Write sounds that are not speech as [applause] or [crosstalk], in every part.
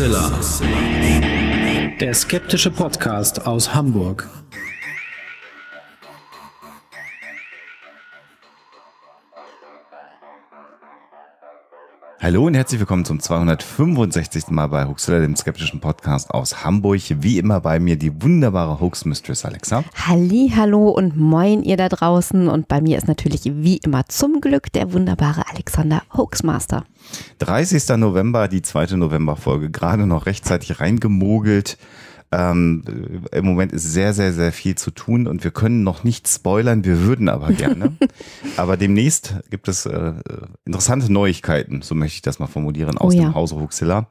Mixella. Der skeptische Podcast aus Hamburg. Hallo und herzlich willkommen zum 265. Mal bei Huxler, dem skeptischen Podcast aus Hamburg. Wie immer bei mir die wunderbare Hoax Mistress Alexa. Halli, hallo und moin ihr da draußen und bei mir ist natürlich wie immer zum Glück der wunderbare Alexander Hoaxmaster. 30. November, die zweite Novemberfolge, gerade noch rechtzeitig reingemogelt. Ähm, Im Moment ist sehr, sehr, sehr viel zu tun und wir können noch nicht spoilern, wir würden aber [laughs] gerne. aber demnächst gibt es äh, interessante Neuigkeiten, so möchte ich das mal formulieren, aus oh ja. dem Hause Huxilla,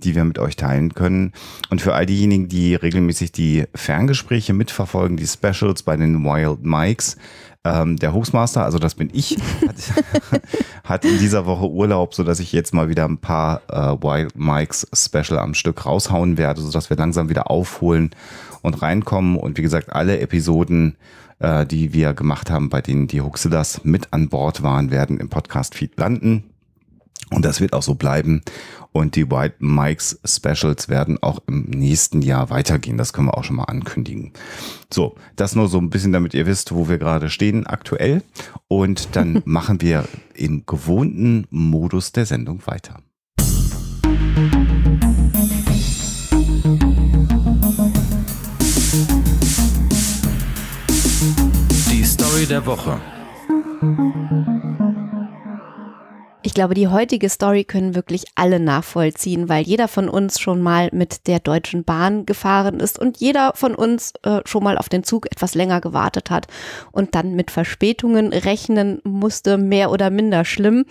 die wir mit euch teilen können. Und für all diejenigen, die regelmäßig die Ferngespräche mitverfolgen, die Specials bei den Wild Mics, ähm, der Hobsmaster, also das bin ich, hat, [laughs] hat, in dieser Woche Urlaub, sodass ich jetzt mal wieder ein paar äh, Wild Mikes Special am Stück raushauen werde, sodass wir langsam wieder aufholen und reinkommen. Und wie gesagt, alle Episoden, äh, die wir gemacht haben, bei denen die Huxillas mit an Bord waren, werden im Podcast-Feed landen. Und das wird auch so bleiben. Und die White Mikes Specials werden auch im nächsten Jahr weitergehen. Das können wir auch schon mal ankündigen. So, das nur so ein bisschen, damit ihr wisst, wo wir gerade stehen aktuell. Und dann [laughs] machen wir im gewohnten Modus der Sendung weiter. Die Story der Woche. Ich glaube, die heutige Story können wirklich alle nachvollziehen, weil jeder von uns schon mal mit der Deutschen Bahn gefahren ist und jeder von uns äh, schon mal auf den Zug etwas länger gewartet hat und dann mit Verspätungen rechnen musste, mehr oder minder schlimm.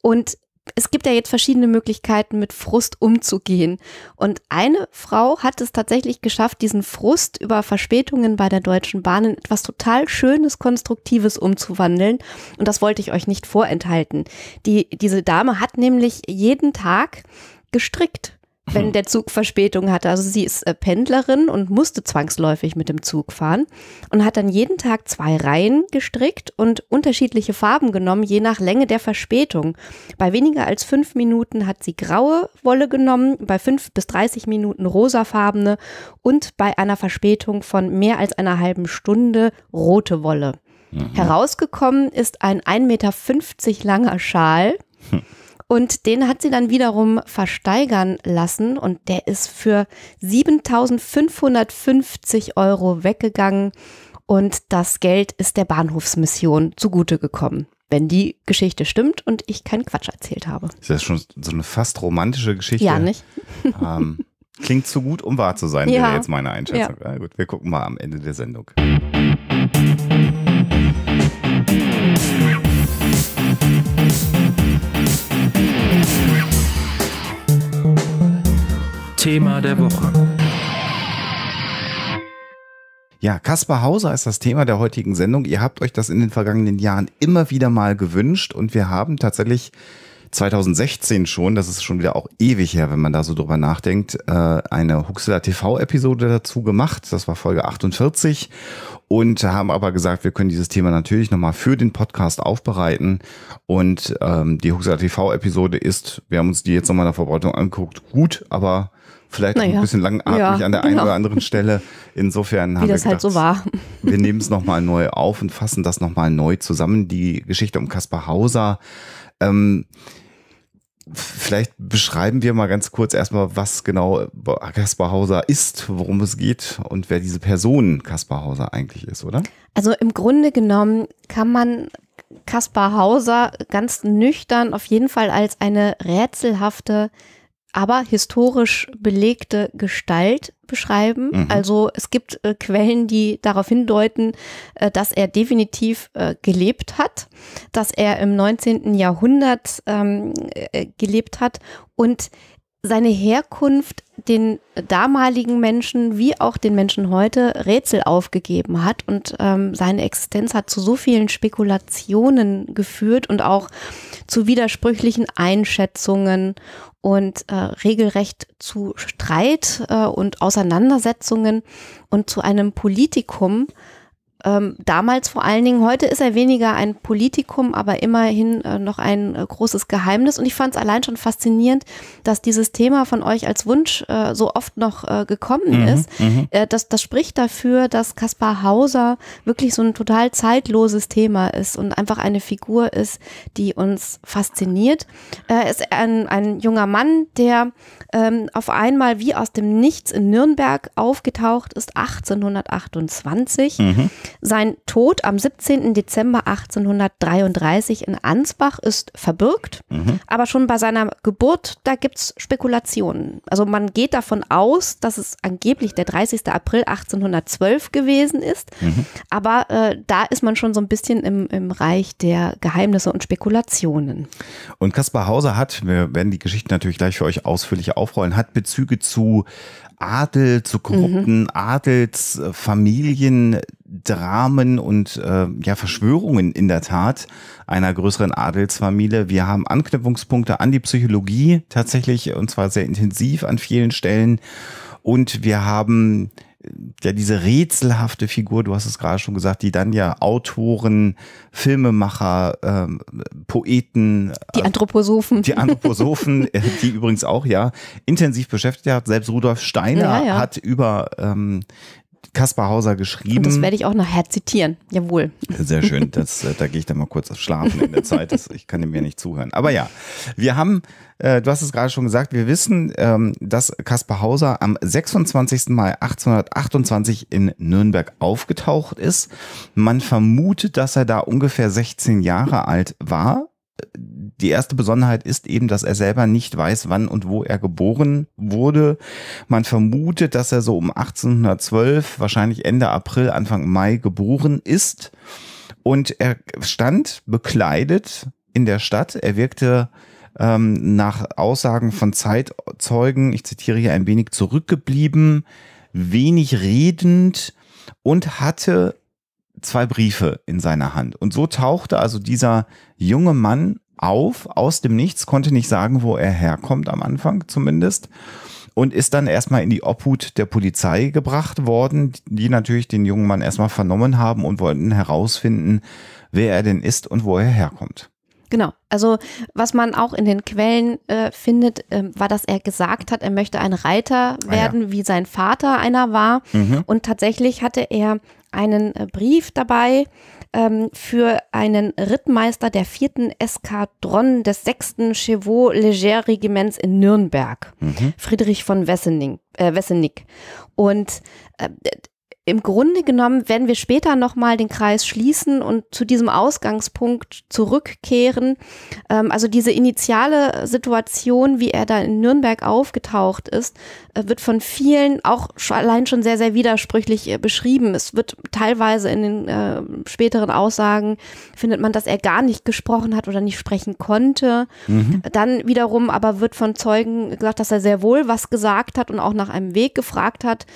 Und es gibt ja jetzt verschiedene Möglichkeiten, mit Frust umzugehen. Und eine Frau hat es tatsächlich geschafft, diesen Frust über Verspätungen bei der Deutschen Bahn in etwas total Schönes, Konstruktives umzuwandeln. Und das wollte ich euch nicht vorenthalten. Die, diese Dame hat nämlich jeden Tag gestrickt wenn hm. der Zug Verspätung hatte. Also sie ist äh, Pendlerin und musste zwangsläufig mit dem Zug fahren und hat dann jeden Tag zwei Reihen gestrickt und unterschiedliche Farben genommen, je nach Länge der Verspätung. Bei weniger als fünf Minuten hat sie graue Wolle genommen, bei fünf bis 30 Minuten rosafarbene und bei einer Verspätung von mehr als einer halben Stunde rote Wolle. Mhm. Herausgekommen ist ein 1,50 Meter langer Schal. Hm. Und den hat sie dann wiederum versteigern lassen und der ist für 7550 Euro weggegangen und das Geld ist der Bahnhofsmission zugute gekommen. Wenn die Geschichte stimmt und ich keinen Quatsch erzählt habe. Das Ist schon so eine fast romantische Geschichte? Ja, nicht? ähm, klingt zu gut, um wahr zu sein, ja. wäre jetzt meine Einschätzung. Ja. Ja, gut, wir gucken mal am Ende der Sendung. Musik Thema der Woche. Ja, Kaspar Hauser ist das Thema der heutigen Sendung. Ihr habt euch das in den vergangenen Jahren immer wieder mal gewünscht und wir haben tatsächlich 2016 schon, das ist schon wieder auch ewig her, wenn man da so drüber nachdenkt, äh, eine Huxler TV-Episode dazu gemacht. Das war Folge 48 und haben aber gesagt, wir können dieses Thema natürlich nochmal für den Podcast aufbereiten. Und ähm, die Huxler TV-Episode ist, wir haben uns die jetzt nochmal in der Verbreitung angeguckt, gut, aber vielleicht naja. ein bisschen langatmig ja, an der einen genau. oder anderen Stelle. Insofern haben wir das gedacht, halt so war. wir nehmen es nochmal neu auf und fassen das nochmal neu zusammen. Die Geschichte um Kaspar Hauser. Ähm, vielleicht beschreiben wir mal ganz kurz erstmal, was genau Kaspar Hauser ist, worum es geht und wer diese Person Kaspar Hauser eigentlich ist, oder? Also im Grunde genommen kann man Kaspar Hauser ganz nüchtern auf jeden Fall als eine rätselhafte aber historisch belegte Gestalt beschreiben. Mhm. Also es gibt äh, Quellen, die darauf hindeuten, äh, dass er definitiv äh, gelebt hat, dass er im 19. Jahrhundert ähm, äh, gelebt hat und seine Herkunft den damaligen Menschen wie auch den Menschen heute Rätsel aufgegeben hat und ähm, seine Existenz hat zu so vielen Spekulationen geführt und auch zu widersprüchlichen Einschätzungen und äh, regelrecht zu Streit äh, und Auseinandersetzungen und zu einem Politikum ähm, damals vor allen Dingen, heute ist er weniger ein Politikum, aber immerhin äh, noch ein äh, großes Geheimnis. Und ich fand es allein schon faszinierend, dass dieses Thema von euch als Wunsch äh, so oft noch äh, gekommen mhm, ist. Mhm. Äh, das, das spricht dafür, dass Kaspar Hauser wirklich so ein total zeitloses Thema ist und einfach eine Figur ist, die uns fasziniert. Äh, er ist ein, ein junger Mann, der ähm, auf einmal wie aus dem Nichts in Nürnberg aufgetaucht ist, 1828. Mhm. Sein Tod am 17. Dezember 1833 in Ansbach ist verbürgt, mhm. aber schon bei seiner Geburt, da gibt es Spekulationen. Also man geht davon aus, dass es angeblich der 30. April 1812 gewesen ist, mhm. aber äh, da ist man schon so ein bisschen im, im Reich der Geheimnisse und Spekulationen. Und Kaspar Hauser hat, wir werden die Geschichte natürlich gleich für euch ausführlich aufnehmen, aufrollen, hat Bezüge zu Adel, zu korrupten mhm. Adelsfamilien, Dramen und äh, ja Verschwörungen in der Tat einer größeren Adelsfamilie. Wir haben Anknüpfungspunkte an die Psychologie tatsächlich und zwar sehr intensiv an vielen Stellen und wir haben ja diese rätselhafte Figur, du hast es gerade schon gesagt, die dann ja Autoren, Filmemacher, ähm, Poeten, die äh, Anthroposophen, die Anthroposophen, [laughs] äh, die übrigens auch ja intensiv beschäftigt hat. Selbst Rudolf Steiner ja, ja. hat über ähm, Kaspar Hauser geschrieben. Und das werde ich auch nachher zitieren. Jawohl. Sehr schön. Das, äh, da gehe ich dann mal kurz auf Schlafen in der Zeit. Das, ich kann dem ja nicht zuhören. Aber ja, wir haben, äh, du hast es gerade schon gesagt, wir wissen, ähm, dass Kaspar Hauser am 26. Mai 1828 in Nürnberg aufgetaucht ist. Man vermutet, dass er da ungefähr 16 Jahre alt war die erste Besonderheit ist eben, dass er selber nicht weiß, wann und wo er geboren wurde. Man vermutet, dass er so um 1812, wahrscheinlich Ende April, Anfang Mai geboren ist. Und er stand bekleidet in der Stadt. Er wirkte ähm, nach Aussagen von Zeitzeugen, ich zitiere hier ein wenig zurückgeblieben, wenig redend und hatte zwei Briefe in seiner Hand. Und so tauchte also dieser junge Mann auf aus dem Nichts, konnte nicht sagen, wo er herkommt, am Anfang zumindest. Und ist dann erstmal in die Obhut der Polizei gebracht worden, die natürlich den jungen Mann erstmal vernommen haben und wollten herausfinden, wer er denn ist und wo er herkommt. Genau. Also was man auch in den Quellen äh, findet, äh, war, dass er gesagt hat, er möchte ein Reiter werden, ah ja. wie sein Vater einer war. Mhm. Und tatsächlich hatte er einen äh, Brief dabei ähm, für einen Rittmeister der vierten Eskadron des sechsten Chevaux Leger Regiments in Nürnberg, mhm. Friedrich von Wessening, äh, Wessenig. Und äh, im Grunde genommen werden wir später nochmal den Kreis schließen und zu diesem Ausgangspunkt zurückkehren. Ähm, also diese initiale Situation, wie er da in Nürnberg aufgetaucht ist, äh, wird von vielen auch allein schon sehr, sehr widersprüchlich äh, beschrieben. Es wird teilweise in den äh, späteren Aussagen findet man, dass er gar nicht gesprochen hat oder nicht sprechen konnte. Mhm. Dann wiederum aber wird von Zeugen gesagt, dass er sehr wohl was gesagt hat und auch nach einem Weg gefragt hat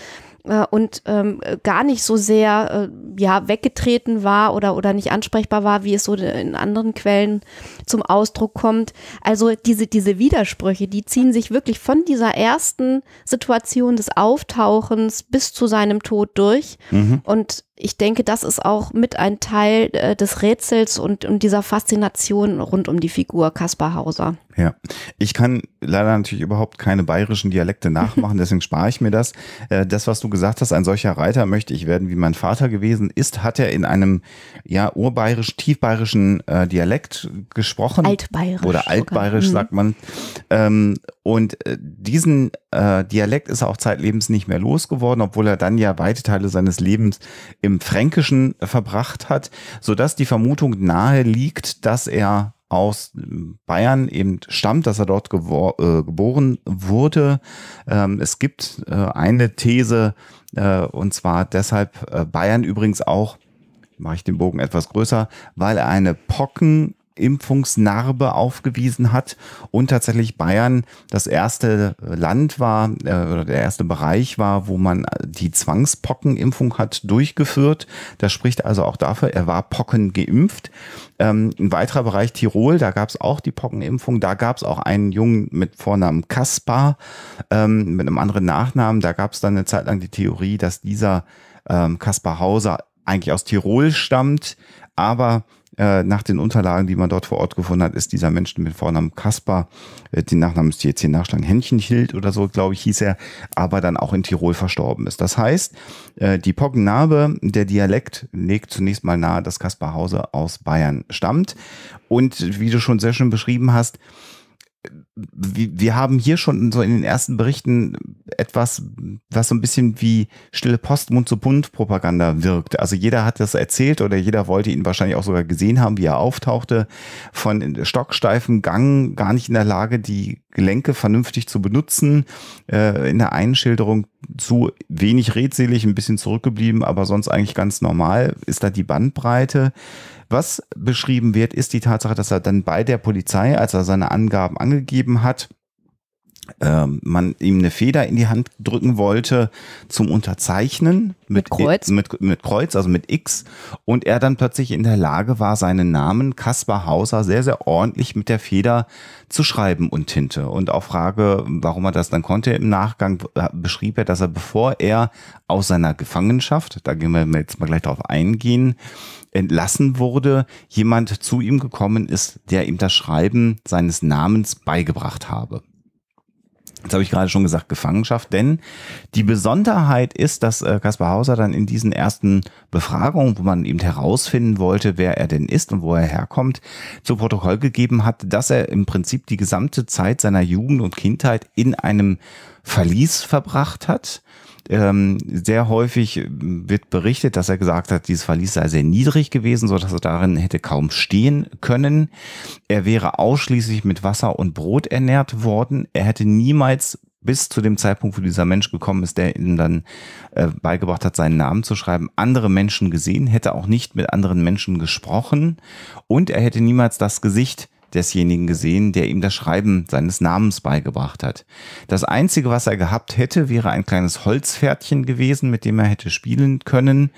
äh, und ähm, gar nicht so sehr äh, ja, weggetreten war oder, oder nicht ansprechbar war, wie es so in anderen Quellen zum Ausdruck kommt. Also diese, diese Widersprüche, die ziehen sich wirklich von dieser ersten Situation des Auftauchens bis zu seinem Tod durch. Mhm. Und ich denke, das ist auch mit ein Teil äh, des Rätsels und, und dieser Faszination rund um die Figur Kaspar Hauser. Ja, ich kann leider natürlich überhaupt keine bayerischen Dialekte nachmachen, [laughs] deswegen spare ich mir das. Äh, das, was du gesagt hast, ein solcher Reiter möchte ich werden, wie mein Vater gewesen ist, hat er in einem ja urbayerisch, tiefbayerischen äh, Dialekt gesprochen. Altbayerisch. Oder altbayerisch sogar. Mhm. sagt man. Ähm, und äh, diesen äh, Dialekt ist er auch zeitlebens nicht mehr losgeworden, obwohl er dann ja weite Teile seines Lebens im im Fränkischen verbracht hat, sodass die Vermutung nahe liegt, dass er aus Bayern eben stammt, dass er dort äh, geboren wurde. Ähm, es gibt äh, eine These, äh, und zwar deshalb äh, Bayern übrigens auch, mache ich den Bogen etwas größer, weil er eine Pocken Impfungsnarbe aufgewiesen hat und tatsächlich Bayern das erste Land war äh, oder der erste Bereich war, wo man die Zwangspockenimpfung hat durchgeführt. Das spricht also auch dafür, er war Pocken geimpft. Ähm, ein weiterer Bereich Tirol, da gab es auch die Pockenimpfung. Da gab es auch einen Jungen mit Vornamen Kaspar, ähm, mit einem anderen Nachnamen. Da gab es dann eine Zeit lang die Theorie, dass dieser ähm, Kaspar Hauser eigentlich aus Tirol stammt, aber äh, nach den Unterlagen, die man dort vor Ort gefunden hat, ist dieser Mensch mit Vornamen Kaspar, äh, den Nachnamen müsst ihr jetzt hier nachschlagen, Händchenhild oder so, glaube ich, hieß er, aber dann auch in Tirol verstorben ist. Das heißt, äh, die Pockennarbe, der Dialekt legt zunächst mal nahe, dass Kaspar Hauser aus Bayern stammt. Und wie du schon sehr schön beschrieben hast, wir haben hier schon so in den ersten Berichten etwas, was so ein bisschen wie stille Post, Mund zu Bund Propaganda wirkt. Also jeder hat das erzählt oder jeder wollte ihn wahrscheinlich auch sogar gesehen haben, wie er auftauchte, von stocksteifen Gang, gar nicht in der Lage, die Gelenke vernünftig zu benutzen, äh, in der Einschilderung zu wenig redselig, ein bisschen zurückgeblieben, aber sonst eigentlich ganz normal ist da die Bandbreite. Was beschrieben wird, ist die Tatsache, dass er dann bei der Polizei, als er seine Angaben angegeben hat, ähm, man ihm eine Feder in die Hand drücken wollte zum Unterzeichnen mit, mit Kreuz, I, mit, mit Kreuz, also mit X, und er dann plötzlich in der Lage war, seinen Namen Kaspar Hauser sehr sehr ordentlich mit der Feder zu schreiben und Tinte. Und auf Frage, warum er das dann konnte, im Nachgang beschrieb er, dass er bevor er aus seiner Gefangenschaft, da gehen wir jetzt mal gleich drauf eingehen, entlassen wurde, jemand zu ihm gekommen ist, der ihm das Schreiben seines Namens beigebracht habe. Jetzt habe ich gerade schon gesagt, Gefangenschaft, denn die Besonderheit ist, dass Kaspar äh, Hauser dann in diesen ersten Befragungen, wo man eben herausfinden wollte, wer er denn ist und wo er herkommt, zu Protokoll gegeben hat, dass er im Prinzip die gesamte Zeit seiner Jugend und Kindheit in einem Verlies verbracht hat ähm, sehr häufig wird berichtet, dass er gesagt hat, dieses Verlies sei sehr niedrig gewesen, so er darin hätte kaum stehen können. Er wäre ausschließlich mit Wasser und Brot ernährt worden. Er hätte niemals bis zu dem Zeitpunkt, wo dieser Mensch gekommen ist, der ihm dann äh, beigebracht hat, seinen Namen zu schreiben, andere Menschen gesehen, hätte auch nicht mit anderen Menschen gesprochen und er hätte niemals das Gesicht desjenigen gesehen, der ihm das Schreiben seines Namens beigebracht hat. Das Einzige, was er gehabt hätte, wäre ein kleines Holzpferdchen gewesen, mit dem er hätte spielen können.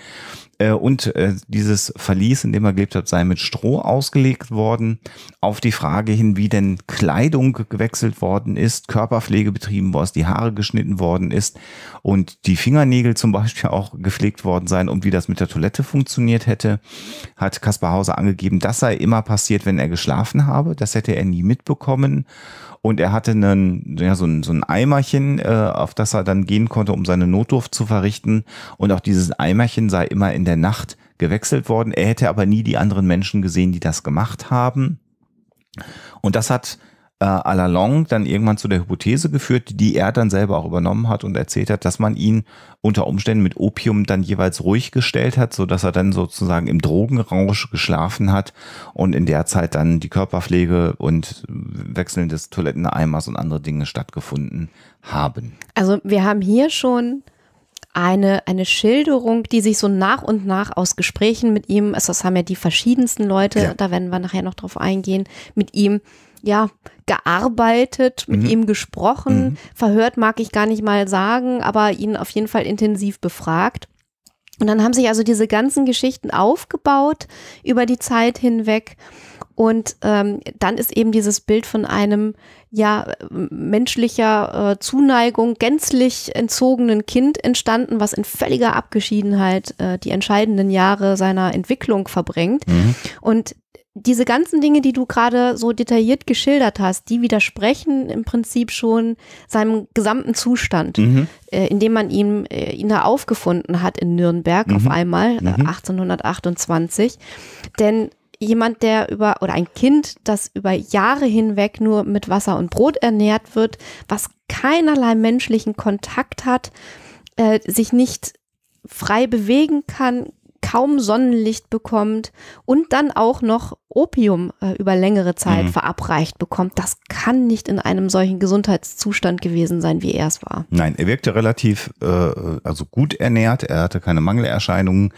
Äh, und äh, dieses Verlies, in dem er gelebt hat, sei mit Stroh ausgelegt worden. Auf die Frage hin, wie denn Kleidung gewechselt worden ist, Körperpflege betrieben worden ist, die Haare geschnitten worden ist und die Fingernägel zum Beispiel [laughs] auch gepflegt worden sein und wie das mit der Toilette funktioniert hätte, hat Kaspar Hauser angegeben, das sei immer passiert, wenn er geschlafen habe. Das hätte er nie mitbekommen und er hatte einen, ja, so, ein, so ein Eimerchen, äh, auf das er dann gehen konnte, um seine Notdurft zu verrichten. Und auch dieses Eimerchen sei immer in der Nacht gewechselt worden. Er hätte aber nie die anderen Menschen gesehen, die das gemacht haben. Und das hat äh, à la longue dann irgendwann zu der Hypothese geführt, die er dann selber auch übernommen hat und erzählt hat, dass man ihn unter Umständen mit Opium dann jeweils ruhig gestellt hat, sodass er dann sozusagen im Drogenrausch geschlafen hat und in der Zeit dann die Körperpflege und Wechseln des Toiletteneimers und andere Dinge stattgefunden haben. Also wir haben hier schon eine, eine Schilderung, die sich so nach und nach aus Gesprächen mit ihm, also das haben ja die verschiedensten Leute, ja. da werden wir nachher noch drauf eingehen, mit ihm ja, gearbeitet, mit mhm. ihm gesprochen, mhm. verhört mag ich gar nicht mal sagen, aber ihn auf jeden Fall intensiv befragt. Und dann haben sich also diese ganzen Geschichten aufgebaut über die Zeit hinweg. Und ähm, dann ist eben dieses Bild von einem ja menschlicher äh, Zuneigung gänzlich entzogenen Kind entstanden, was in völliger Abgeschiedenheit äh, die entscheidenden Jahre seiner Entwicklung verbringt. Mhm. Und diese ganzen Dinge, die du gerade so detailliert geschildert hast, die widersprechen im Prinzip schon seinem gesamten Zustand, mhm. äh, in dem man ihn, äh, ihn da aufgefunden hat in Nürnberg mhm. auf einmal, äh, 1828. Mhm. Denn jemand, der über, oder ein Kind, das über Jahre hinweg nur mit Wasser und Brot ernährt wird, was keinerlei menschlichen Kontakt hat, äh, sich nicht frei bewegen kann, kaum Sonnenlicht bekommt und dann auch noch Opium äh, über längere Zeit mhm. verabreicht bekommt. Das kann nicht in einem solchen Gesundheitszustand gewesen sein, wie er es war. Nein, er wirkte relativ äh, also gut ernährt, er hatte keine Mangelerscheinungen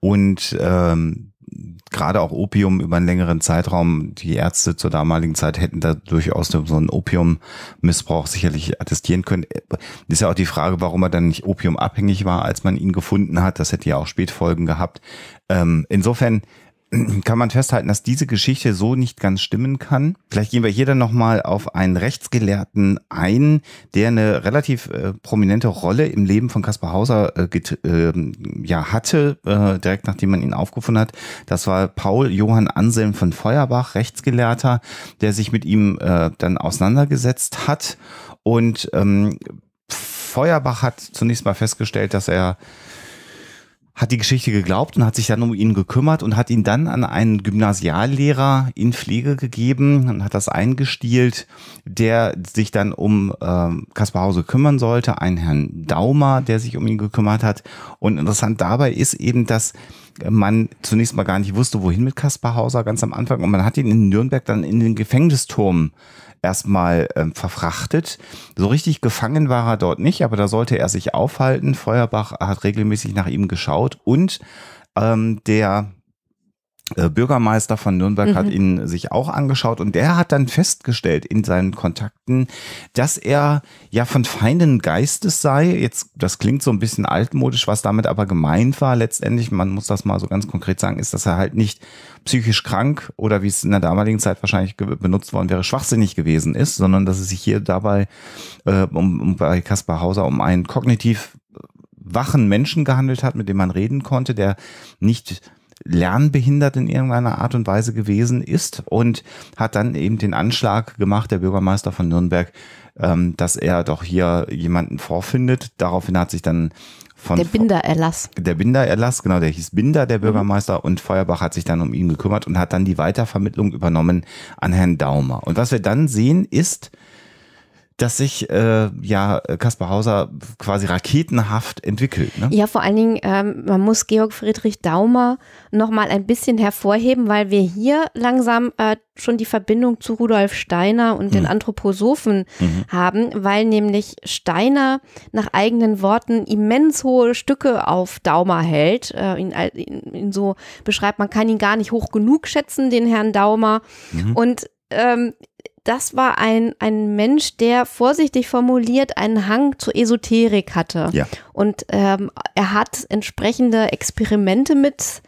und ähm, gerade auch Opium über einen längeren Zeitraum, die Ärzte zur damaligen Zeit hätten da durchaus so einen Opiummissbrauch sicherlich attestieren können. Ist ja auch die Frage, warum er dann nicht opiumabhängig war, als man ihn gefunden hat. Das hätte ja auch Spätfolgen gehabt. Ähm, insofern kann man festhalten, dass diese Geschichte so nicht ganz stimmen kann. Vielleicht gehen wir hier dann nochmal auf einen Rechtsgelehrten ein, der eine relativ äh, prominente Rolle im Leben von Caspar Hauser äh, äh, ja, hatte, äh, direkt nachdem man ihn aufgefunden hat. Das war Paul Johann Anselm von Feuerbach, Rechtsgelehrter, der sich mit ihm äh, dann auseinandergesetzt hat. Und ähm, Feuerbach hat zunächst mal festgestellt, dass er hat die Geschichte geglaubt und hat sich dann um ihn gekümmert und hat ihn dann an einen Gymnasiallehrer in Pflege gegeben und hat das eingestielt, der sich dann um äh, Kaspar Hause kümmern sollte, einen Herrn Daumer, der sich um ihn gekümmert hat. Und interessant dabei ist eben, dass man zunächst mal gar nicht wusste, wohin mit Kaspar Hauser ganz am Anfang. Und man hat ihn in Nürnberg dann in den Gefängnisturm erstmal ähm, verfrachtet. So richtig gefangen war er dort nicht, aber da sollte er sich aufhalten. Feuerbach hat regelmäßig nach ihm geschaut und ähm, der äh, Bürgermeister von Nürnberg mhm. hat ihn sich auch angeschaut und der hat dann festgestellt in seinen Kontakten, dass er ja von feinen Geistes sei. Jetzt, das klingt so ein bisschen altmodisch, was damit aber gemeint war letztendlich, man muss das mal so ganz konkret sagen, ist, dass er halt nicht psychisch krank oder wie es in der damaligen Zeit wahrscheinlich benutzt worden wäre, schwachsinnig gewesen ist, sondern dass es sich hier dabei äh, um, um bei Kaspar Hauser um einen kognitiv wachen Menschen gehandelt hat, mit dem man reden konnte, der nicht lernbehindert in irgendeiner Art und Weise gewesen ist und hat dann eben den Anschlag gemacht, der Bürgermeister von Nürnberg, ähm, dass er doch hier jemanden vorfindet. Daraufhin hat sich dann von der Bindererlass. Der Bindererlass, genau, der hieß Binder, der mhm. Bürgermeister, mhm. und Feuerbach hat sich dann um ihn gekümmert und hat dann die Weitervermittlung übernommen an Herrn Daumer. Und was wir dann sehen, ist, dass sich äh, ja Kaspar Hauser quasi raketenhaft entwickelt. Ne? Ja, vor allen Dingen, ähm, man muss Georg Friedrich Daumer nochmal ein bisschen hervorheben, weil wir hier langsam äh, schon die Verbindung zu Rudolf Steiner und mhm. den Anthroposophen mhm. haben, weil nämlich Steiner nach eigenen Worten immens hohe Stücke auf Daumer hält. Äh, ihn, ihn, ihn, so beschreibt, man kann ihn gar nicht hoch genug schätzen, den Herrn Daumer. Mhm. Und ähm, das war ein, ein Mensch, der vorsichtig formuliert einen Hang zur Esoterik hatte. Ja. Und ähm, er hat entsprechende Experimente mit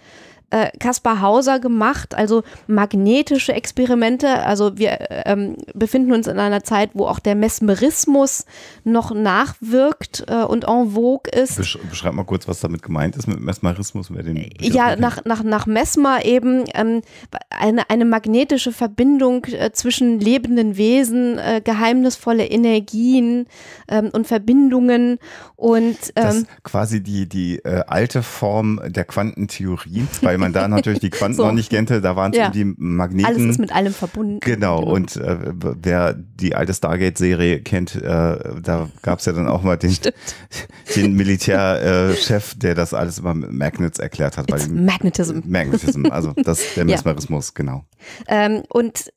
äh, Kaspar Hauser gemacht, also magnetische Experimente. Also wir äh, ähm, befinden uns in einer Zeit, wo auch der Mesmerismus noch nachwirkt äh, und en vogue ist. Besch beschreib mal kurz, was damit gemeint ist mit Mesmerismus. Wer den ja, nach, nach, nach Mesmer eben ähm, eine, eine magnetische Verbindung äh, zwischen lebenden Wesen, äh, geheimnisvolle Energien ähm, und Verbindungen und ähm, das quasi die, die äh, alte Form der Quantentheorie, weil man man da natürlich die Quanten so. noch nicht kannte, da waren es ja. die Magneten. Alles ist mit allem verbunden. Genau, genau. und äh, wer die alte Stargate-Serie kennt, äh, da gab es ja dann auch mal den, [laughs] den Militärchef, äh, der das alles über Magnets erklärt hat. It's weil Magnetism. Magnetism, also das, [laughs] der Mesmerismus, ja. genau. Ähm, und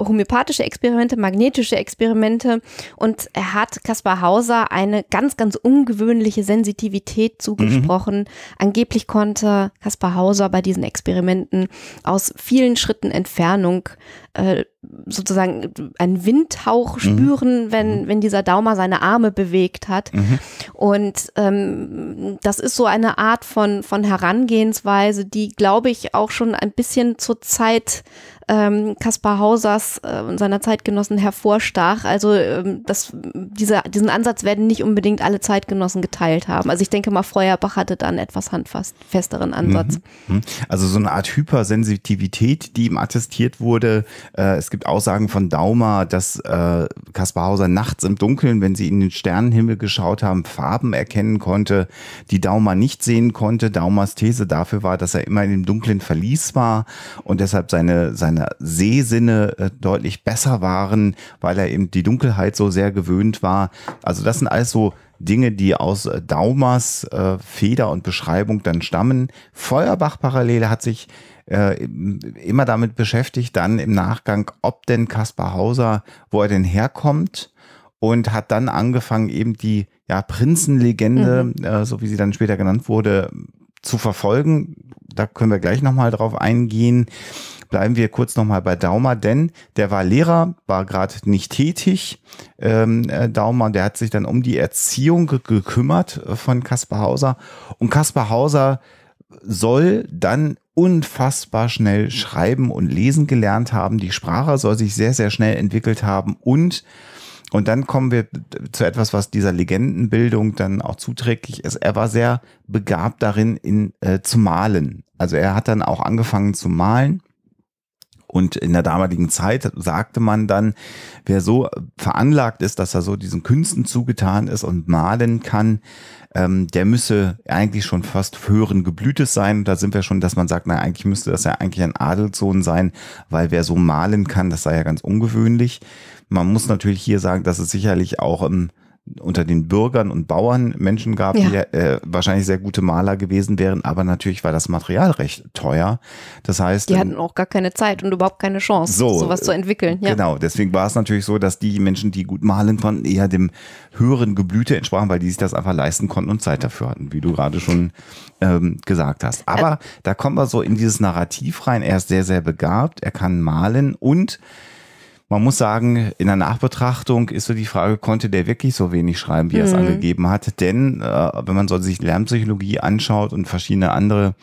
homöopathische Experimente, magnetische Experimente und er hat Kaspar Hauser eine ganz, ganz ungewöhnliche Sensitivität zugesprochen. Mhm. Angeblich konnte Kaspar Hauser bei diesen Experimenten aus vielen Schritten Entfernung äh, sozusagen einen Windhauch mhm. spüren, wenn, mhm. wenn dieser Daumer seine Arme bewegt hat. Mhm. Und ähm, das ist so eine Art von, von Herangehensweise, die, glaube ich, auch schon ein bisschen zur Zeit ähm, Kaspar Hausers äh, und seiner Zeitgenossen hervorstach. Also ähm, das, diese, diesen Ansatz werden nicht unbedingt alle Zeitgenossen geteilt haben. Also ich denke mal, Feuerbach hatte dann etwas handfesteren Ansatz. Mhm. Mhm. Also so eine Art Hypersensitivität, die ihm attestiert wurde. Äh, es gibt Aussagen von Daumer, dass äh, Kaspar Hauser nachts im Dunkeln, wenn sie in den Sternenhimmel geschaut haben, Farben erkennen konnte, die Daumer nicht sehen konnte. Daumers These dafür war, dass er immer in dem dunklen verließ war und deshalb seine, seine seine Sehsinne äh, deutlich besser waren, weil er eben die Dunkelheit so sehr gewöhnt war. Also das sind alles so Dinge, die aus äh, Daumers äh, Feder und Beschreibung dann stammen. Feuerbach parallele hat sich äh, immer damit beschäftigt, dann im Nachgang, ob denn Kaspar Hauser, wo er denn herkommt und hat dann angefangen, eben die ja, Prinzenlegende, mhm. äh, so wie sie dann später genannt wurde, zu verfolgen. Da können wir gleich nochmal drauf eingehen bleiben wir kurz nochmal bei Daumer, denn der war Lehrer, war gerade nicht tätig. Ähm, äh, Daumer, der hat sich dann um die Erziehung gekümmert äh, von Kaspar Hauser. Und Kaspar Hauser soll dann unfassbar schnell schreiben und lesen gelernt haben. Die Sprache soll sich sehr, sehr schnell entwickelt haben und und dann kommen wir zu etwas, was dieser Legendenbildung dann auch zuträglich ist. Er war sehr begabt darin, in, äh, zu malen. Also er hat dann auch angefangen zu malen und in der damaligen Zeit sagte man dann, wer so veranlagt ist, dass er so diesen Künsten zugetan ist und malen kann, ähm, der müsse eigentlich schon fast höheren Geblütes sein. Da sind wir schon, dass man sagt, na, eigentlich müsste das ja eigentlich ein Adelssohn sein, weil wer so malen kann, das sei ja ganz ungewöhnlich. Man muss natürlich hier sagen, dass es sicherlich auch im ähm, unter den Bürgern und Bauern Menschen gab, ja. die äh, wahrscheinlich sehr gute Maler gewesen wären, aber natürlich war das Material recht teuer. Das heißt, die ähm, hatten auch gar keine Zeit und überhaupt keine Chance, so, sowas zu äh, entwickeln. Ja. Genau, deswegen war es natürlich so, dass die Menschen, die gut malen konnten, eher dem höheren Geblüte entsprachen, weil die sich das einfach leisten konnten und Zeit dafür hatten, wie du gerade schon ähm, gesagt hast. Aber Ä äh, da kommen wir so in dieses Narrativ rein. Er ist sehr, sehr begabt, er kann malen und man muss sagen, in der Nachbetrachtung ist so die Frage, konnte der wirklich so wenig schreiben, wie mhm. er es mhm. angegeben hat? Denn äh, wenn man so sich Lernpsychologie anschaut und verschiedene andere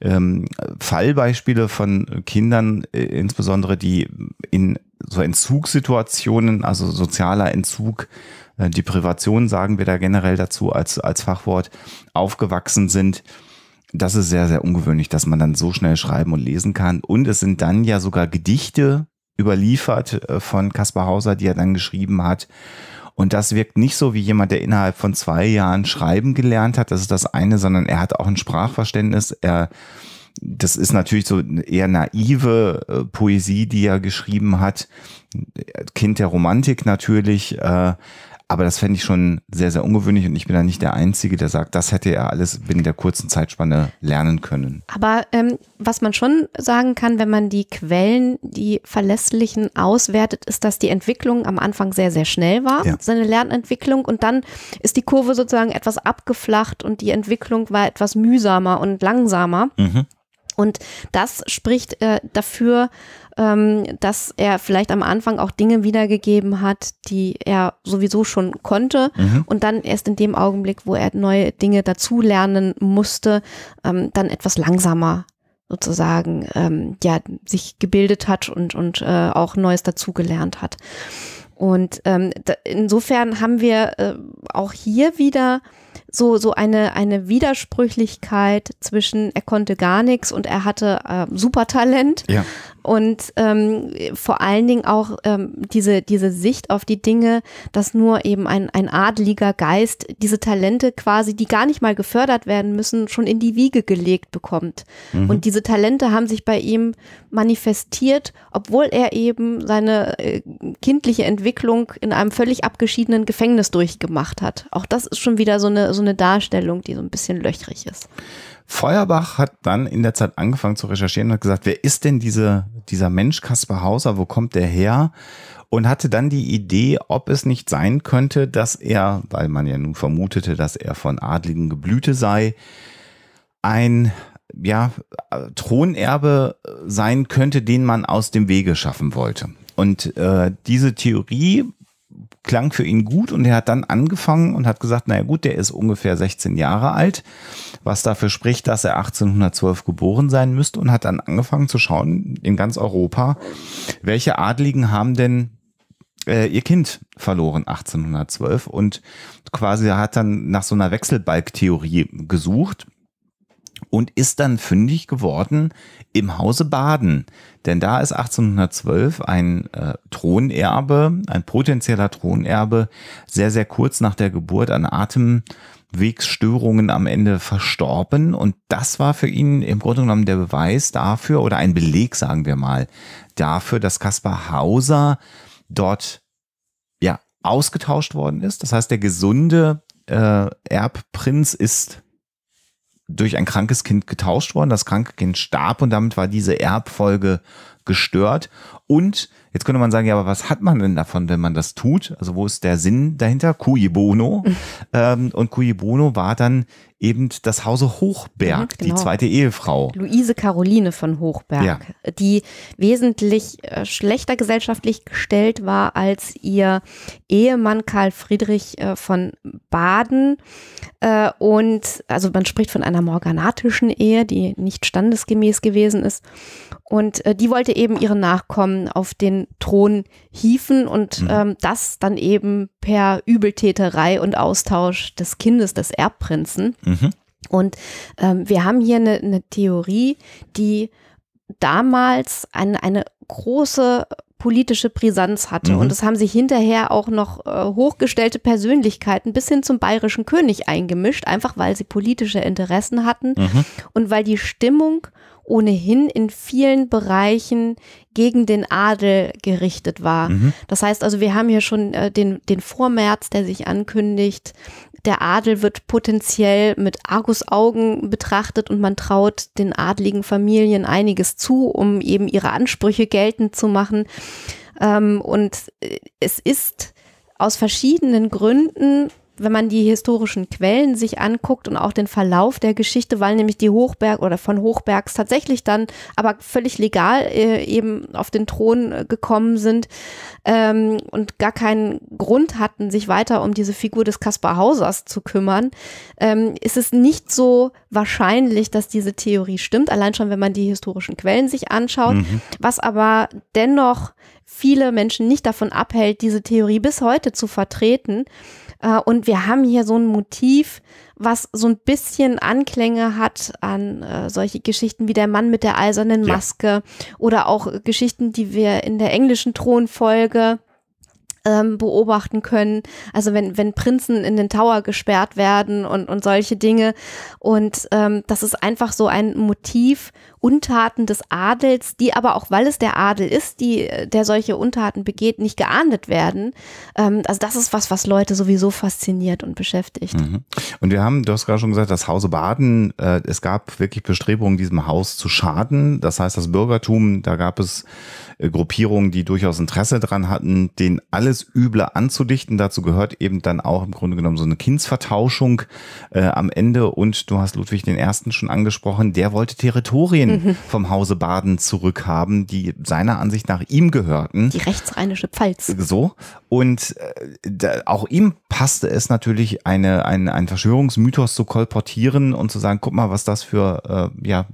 ähm, Fallbeispiele von Kindern, äh, insbesondere die in so Entzugssituationen, also sozialer Entzug, äh, Deprivation sagen wir da generell dazu als, als Fachwort, aufgewachsen sind, das ist sehr, sehr ungewöhnlich, dass man dann so schnell schreiben und lesen kann. Und es sind dann ja sogar Gedichte überliefert äh, von Caspar Hauser, die er dann geschrieben hat. Und das wirkt nicht so wie jemand, der innerhalb von zwei Jahren schreiben gelernt hat. Das ist das eine, sondern er hat auch ein Sprachverständnis. Er, das ist natürlich so eher naive äh, Poesie, die er geschrieben hat. Kind der Romantik natürlich. Äh, aber das fände ich schon sehr, sehr ungewöhnlich und ich bin da nicht der Einzige, der sagt, das hätte er alles binnen der kurzen Zeitspanne lernen können. Aber ähm, was man schon sagen kann, wenn man die Quellen, die verlässlichen auswertet, ist, dass die Entwicklung am Anfang sehr, sehr schnell war, ja. seine Lernentwicklung und dann ist die Kurve sozusagen etwas abgeflacht und die Entwicklung war etwas mühsamer und langsamer. Mhm. Und das spricht äh, dafür, ähm, dass er vielleicht am Anfang auch Dinge wiedergegeben hat, die er sowieso schon konnte mhm. und dann erst in dem Augenblick, wo er neue Dinge dazulernen musste, ähm, dann etwas langsamer sozusagen ähm, ja, sich gebildet hat und, und äh, auch Neues dazugelernt hat. Und ähm, insofern haben wir äh, auch hier wieder so, so eine, eine Widersprüchlichkeit zwischen er konnte gar nichts und er hatte äh, Supertalent. Ja. Und ähm, vor allen Dingen auch ähm, diese, diese Sicht auf die Dinge, dass nur eben ein, ein adliger Geist diese Talente quasi, die gar nicht mal gefördert werden müssen, schon in die Wiege gelegt bekommt. Mhm. Und diese Talente haben sich bei ihm manifestiert, obwohl er eben seine äh, kindliche Entwicklung in einem völlig abgeschiedenen Gefängnis durchgemacht hat. Auch das ist schon wieder so eine, so eine Darstellung, die so ein bisschen löchrig ist. Feuerbach hat dann in der Zeit angefangen zu recherchieren und hat gesagt, wer ist denn diese, dieser Mensch Kaspar Hauser, wo kommt der her? Und hatte dann die Idee, ob es nicht sein könnte, dass er, weil man ja nun vermutete, dass er von adligen Geblüte sei, ein ja, Thronerbe sein könnte, den man aus dem Wege schaffen wollte. Und äh, diese Theorie klang für ihn gut und er hat dann angefangen und hat gesagt, naja gut, der ist ungefähr 16 Jahre alt, was dafür spricht, dass er 1812 geboren sein müsste und hat dann angefangen zu schauen in ganz Europa, welche Adligen haben denn äh, ihr Kind verloren 1812 und quasi hat dann nach so einer Wechselbalg-Theorie gesucht und ist dann fündig geworden im Hause Baden. Denn da ist 1812 ein äh, Thronerbe, ein potenzieller Thronerbe, sehr, sehr kurz nach der Geburt an Atemwegsstörungen am Ende verstorben. Und das war für ihn im Grunde genommen der Beweis dafür oder ein Beleg, sagen wir mal, dafür, dass Kaspar Hauser dort ja ausgetauscht worden ist. Das heißt, der gesunde äh, Erbprinz ist durch ein krankes Kind getauscht worden. Das kranke Kind starb und damit war diese Erbfolge gestört. Und jetzt könnte man sagen, ja, aber was hat man denn davon, wenn man das tut? Also wo ist der Sinn dahinter? Cui bono. [laughs] Ähm, und cui bono war dann eben das Hause Hochberg, mhm, genau. die zweite Ehefrau. Luise Caroline von Hochberg, ja. die wesentlich äh, schlechter gesellschaftlich gestellt war als ihr Ehemann Karl Friedrich äh, von Baden. Äh, und also man spricht von einer morganatischen Ehe, die nicht standesgemäß gewesen ist. Und die wollte eben ihre Nachkommen auf den Thron hieven und mhm. Ähm, das dann eben per Übeltäterei und Austausch des Kindes, des Erbprinzen. Mhm. Mhm. Und ähm, wir haben hier eine, eine Theorie, die damals eine, eine große politische Brisanz hatte. Mhm. Und es haben sich hinterher auch noch äh, hochgestellte Persönlichkeiten bis hin zum bayerischen König eingemischt, einfach weil sie politische Interessen hatten mhm. und weil die Stimmung ohnehin in vielen Bereichen gegen den Adel gerichtet war. Mhm. Das heißt also, wir haben hier schon äh, den, den Vormärz, der sich ankündigt. Der Adel wird potenziell mit Argusaugen betrachtet und man traut den adligen Familien einiges zu, um eben ihre Ansprüche geltend zu machen. Ähm, und äh, es ist aus verschiedenen Gründen wenn man die historischen Quellen sich anguckt und auch den Verlauf der Geschichte, weil nämlich die Hochberg oder von Hochbergs tatsächlich dann aber völlig legal äh, eben auf den Thron äh, gekommen sind ähm, und gar keinen Grund hatten, sich weiter um diese Figur des Kaspar Hausers zu kümmern, ähm, ist es nicht so wahrscheinlich, dass diese Theorie stimmt, allein schon, wenn man die historischen Quellen sich anschaut, mhm. was aber dennoch viele Menschen nicht davon abhält, diese Theorie bis heute zu vertreten. Äh, und wir haben hier so ein Motiv, was so ein bisschen Anklänge hat an äh, solche Geschichten wie der Mann mit der eisernen Maske ja. oder auch Geschichten, die wir in der englischen Thronfolge ähm, beobachten können. Also wenn, wenn Prinzen in den Tower gesperrt werden und, und solche Dinge. Und ähm, das ist einfach so ein Motiv, Untaten des Adels, die aber auch, weil es der Adel ist, die, der solche Untaten begeht, nicht geahndet werden. Ähm, also das ist was, was Leute sowieso fasziniert und beschäftigt. Mhm. Und wir haben, du hast gerade schon gesagt, das Hause Baden, äh, es gab wirklich Bestrebungen, diesem Haus zu schaden. Das heißt, das Bürgertum, da gab es äh, Gruppierungen, die durchaus Interesse daran hatten, den alles Üble anzudichten. Dazu gehört eben dann auch im Grunde genommen so eine Kindsvertauschung äh, am Ende. Und du hast Ludwig den Ersten schon angesprochen, der wollte Territorien Ländereien mhm. vom Hause Baden zurückhaben, die seiner Ansicht nach ihm gehörten. Die rechtsrheinische Pfalz. Äh, so. Und äh, auch ihm passte es natürlich, eine, ein, einen Verschwörungsmythos zu kolportieren und zu sagen, guck mal, was das für, äh, ja,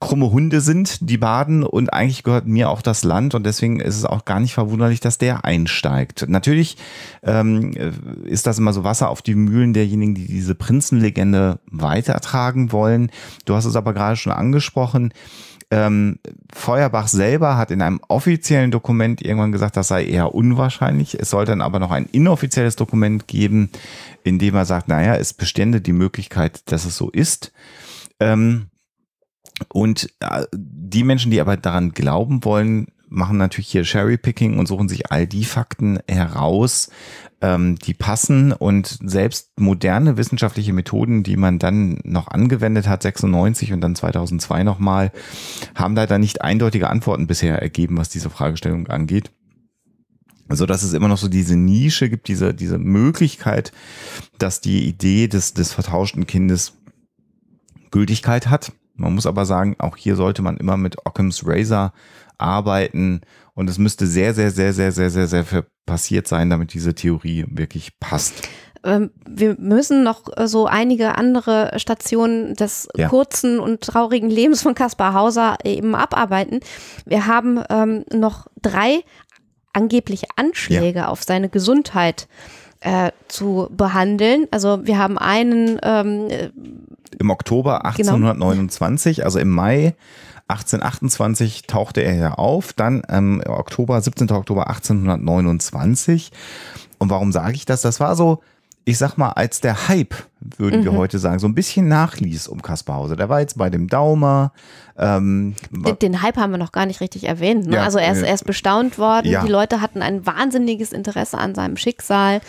krumme Hunde sind, die baden und eigentlich gehört mir auch das Land und deswegen ist es auch gar nicht verwunderlich, dass der einsteigt. Natürlich ähm, äh, ist das immer so Wasser auf die Mühlen derjenigen, die diese Prinzenlegende weitertragen wollen. Du hast es aber gerade schon angesprochen. Ähm, Feuerbach selber hat in einem offiziellen Dokument irgendwann gesagt, das sei eher unwahrscheinlich. Es soll dann aber noch ein inoffizielles Dokument geben, in dem er sagt, naja, es bestände die Möglichkeit, dass es so ist. Ähm, und äh, die Menschen, die aber daran glauben wollen, machen natürlich hier Cherry-Picking und suchen sich all die Fakten heraus, ähm, die passen. Und selbst moderne wissenschaftliche Methoden, die man dann noch angewendet hat, 96 und dann 2002 nochmal, haben leider nicht eindeutige Antworten bisher ergeben, was diese Fragestellung angeht. So also, dass es immer noch so diese Nische gibt, diese, diese Möglichkeit, dass die Idee des, des vertauschten Kindes Gültigkeit hat man muss aber sagen, auch hier sollte man immer mit Occam's Razor arbeiten und es müsste sehr, sehr, sehr, sehr, sehr, sehr, sehr viel passiert sein, damit diese Theorie wirklich passt. Ähm, wir müssen noch äh, so einige andere Stationen des ja. kurzen und traurigen Lebens von Caspar Hauser eben abarbeiten. Wir haben ähm, noch drei angebliche Anschläge ja. auf seine Gesundheit. Äh, zu behandeln. Also wir haben einen ähm, äh, im Oktober 1829, genau. also im Mai 1828 tauchte er ja auf, dann ähm, Oktober, 17. Oktober 1829. Und warum sage ich das? Das war so, ich sag mal, als der Hype, würden mhm. wir heute sagen, so ein bisschen nachließ um Kaspar Hauser. Der war jetzt bei dem Daumer. Ähm, den, den, Hype haben wir noch gar nicht richtig erwähnt. Ne? Ja, also er ist, äh, er ist bestaunt worden. Ja. Die Leute hatten ein wahnsinniges Interesse an seinem Schicksal.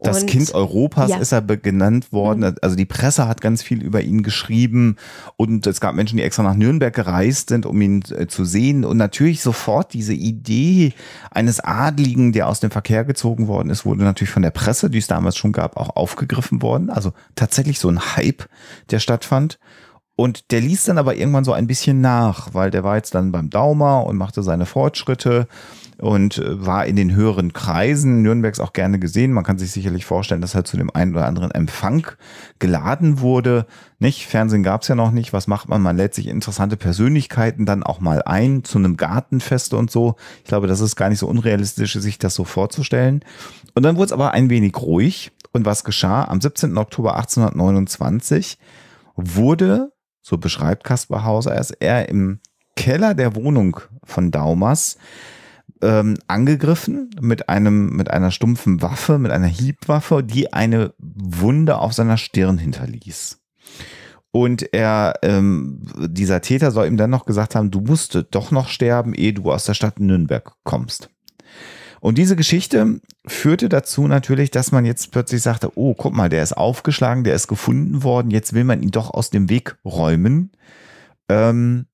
Das und, Kind Europas ja. ist er genannt worden. Mhm. Also die Presse hat ganz viel über ihn geschrieben und es gab Menschen, die extra nach Nürnberg gereist sind, um ihn äh, zu sehen. Und natürlich sofort diese Idee eines Adligen, der aus dem Verkehr gezogen worden ist, wurde natürlich von der Presse, die es damals schon gab, auch aufgegriffen worden. Also tatsächlich so ein Hype, der stattfand. Und der ließ dann aber irgendwann so ein bisschen nach, weil der war jetzt dann beim Daumer und machte seine Fortschritte und äh, war in den höheren Kreisen Nürnbergs auch gerne gesehen. Man kann sich sicherlich vorstellen, dass er zu dem einen oder anderen Empfang geladen wurde. Nicht? Fernsehen gab es ja noch nicht. Was macht man? Man lädt sich interessante Persönlichkeiten dann auch mal ein zu einem Gartenfest und so. Ich glaube, das ist gar nicht so unrealistisch, sich das so vorzustellen. Und dann wurde es aber ein wenig ruhig. Und was geschah? Am 17. Oktober 1829 wurde so beschreibt Kaspar Hauser es, er im Keller der Wohnung von Daumers ähm, angegriffen mit einem, mit einer stumpfen Waffe, mit einer Hiebwaffe, die eine Wunde auf seiner Stirn hinterließ. Und er, ähm, dieser Täter soll ihm dann noch gesagt haben, du musst doch noch sterben, ehe du aus der Stadt Nürnberg kommst. Und diese Geschichte führte dazu natürlich, dass man jetzt plötzlich sagte, oh, guck mal, der ist aufgeschlagen, der ist gefunden worden, jetzt will man ihn doch aus dem Weg räumen. Ähm,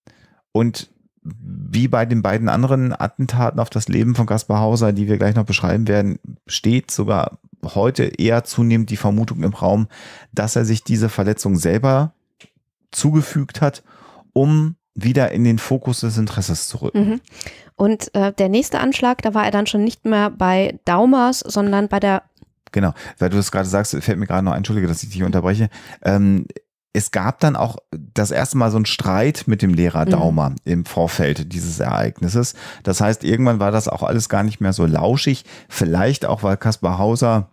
und wie bei den beiden anderen Attentaten auf das Leben von Kaspar Hauser, die wir gleich noch beschreiben werden, steht sogar heute eher zunehmend die Vermutung im Raum, dass er sich diese Verletzung selber zugefügt hat, um wieder in den Fokus des Interesses zu rücken. Mhm. Und äh, der nächste Anschlag, da war er dann schon nicht mehr bei Daumers, sondern bei der. Genau, weil du das gerade sagst, fällt mir gerade noch ein, entschuldige, dass ich dich unterbreche. Ähm, es gab dann auch das erste Mal so einen Streit mit dem Lehrer mhm. Daumer mhm. im Vorfeld dieses Ereignisses. Das heißt, irgendwann war das auch alles gar nicht mehr so lauschig. Vielleicht auch, weil Kaspar Hauser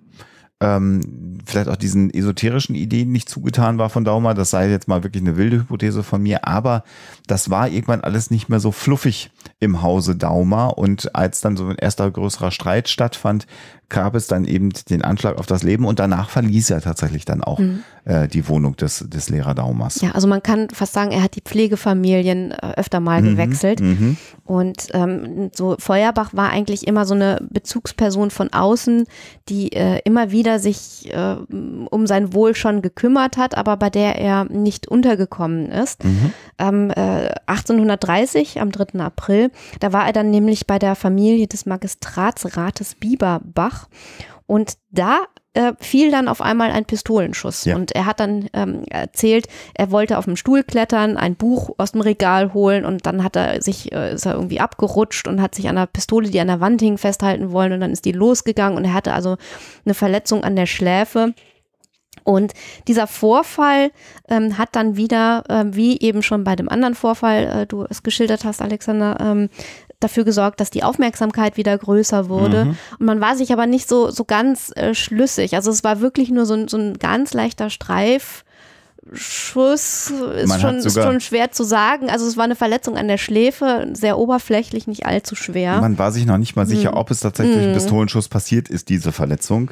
ähm, vielleicht auch diesen esoterischen Ideen nicht zugetan war von Daumer. Das sei jetzt mal wirklich eine wilde Hypothese von mir, aber das war irgendwann alles nicht mehr so fluffig im Hause Daumer. Und als dann so ein erster größerer Streit stattfand, gab es dann eben den Anschlag auf das Leben und danach verließ er tatsächlich dann auch mhm. äh, die Wohnung des, des Lehrer Daumers. Ja, also man kann fast sagen, er hat die Pflegefamilien äh, öfter mal mhm. gewechselt. Mhm. Und ähm, so Feuerbach war eigentlich immer so eine Bezugsperson von außen, die äh, immer wieder sich äh, um sein Wohl schon gekümmert hat, aber bei der er nicht untergekommen ist. Ähm, 1830, am 3. Äh, April, da war er dann nämlich bei der Familie des Magistratsrates Bieberbach flach. Und da äh, fiel dann auf einmal ein Pistolenschuss. Ja. Und er hat dann ähm, erzählt, er wollte auf dem Stuhl klettern, ein Buch aus dem Regal holen und dann hat er sich, äh, ist er irgendwie abgerutscht und hat sich an der Pistole, die an der Wand hing, festhalten wollen und dann ist die losgegangen und er hatte also eine Verletzung an der Schläfe. Und dieser Vorfall ähm, hat dann wieder, ähm, wie eben schon bei dem anderen Vorfall, äh, du es geschildert hast, Alexander, ähm, dafür gesorgt, dass die Aufmerksamkeit wieder größer wurde. Mhm. Und man war sich aber nicht so, so ganz äh, schlüssig. Also es war wirklich nur so, so ein ganz leichter Streif Schuss ist schon, ist schon, schwer zu sagen. Also es war eine Verletzung an der Schläfe, sehr oberflächlich, nicht allzu schwer. Man war sich noch nicht mal sicher, hm. ob es tatsächlich hm. ein Pistolenschuss passiert ist, diese Verletzung.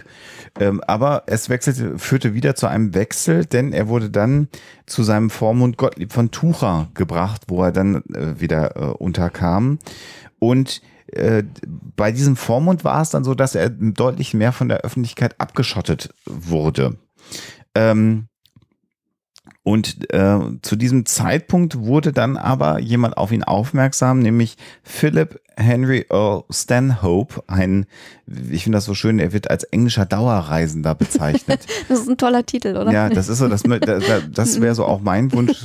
Ähm, aber es wechselte, führte wieder zu einem Wechsel, denn er wurde dann zu seinem Vormund Gottlieb von Tucher gebracht, wo er dann äh, wieder äh, unterkam. Und äh, bei diesem Vormund war es dann so, dass er deutlich mehr von der Öffentlichkeit abgeschottet wurde. Ähm, und äh, zu diesem Zeitpunkt wurde dann aber jemand auf ihn aufmerksam, nämlich Philip Henry Earl Stanhope, ein, ich finde das so schön, er wird als englischer Dauerreisender bezeichnet. [laughs] das ist ein toller Titel, oder? Ja, das ist so, das, das wäre so auch mein Wunsch,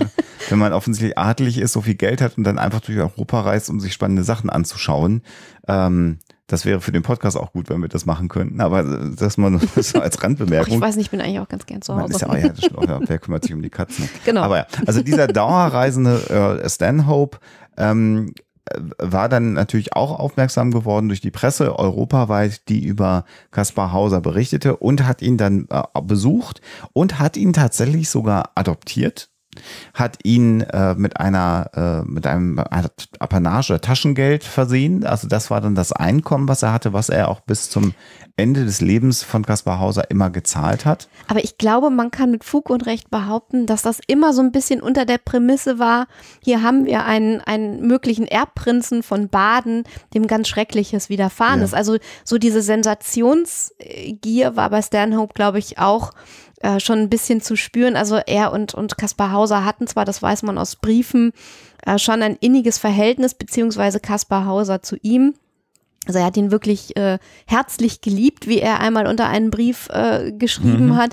wenn man offensichtlich adelig ist, so viel Geld hat und dann einfach durch Europa reist, um sich spannende Sachen anzuschauen. Ähm, das wäre für den Podcast auch gut, wenn wir das machen könnten, aber äh, das mal [laughs] so als Randbemerkung. Ach, ich weiß nicht, ich bin eigentlich auch ganz gern zu Hause. Ist ja, ja, Schlauch, ja, wer kümmert sich um die Katzen? [laughs] Genau. Aber ja, also dieser Dauerreisende äh, Stanhope ähm, äh, war dann natürlich auch aufmerksam geworden durch die Presse europaweit, die über Kaspar Hauser berichtete und hat ihn dann äh, besucht und hat ihn tatsächlich sogar adoptiert hat ihn äh, mit einer äh, mit einem Apanage Taschengeld versehen. Also das war dann das Einkommen, was er hatte, was er auch bis zum Ende des Lebens von Kaspar Hauser immer gezahlt hat. Aber ich glaube, man kann mit Fug und Recht behaupten, dass das immer so ein bisschen unter der Prämisse war, hier haben wir einen, einen möglichen Erbprinzen von Baden, dem ganz Schreckliches widerfahren ja. ist. Also so diese Sensationsgier war bei Stanhope, glaube ich, auch äh, schon ein bisschen zu spüren. Also er und, und Kaspar Hauser hatten zwar, das weiß man aus Briefen, äh, schon ein inniges Verhältnis, beziehungsweise Kaspar Hauser zu ihm. Also er hat ihn wirklich äh, herzlich geliebt, wie er einmal unter einen Brief äh, geschrieben mhm. hat.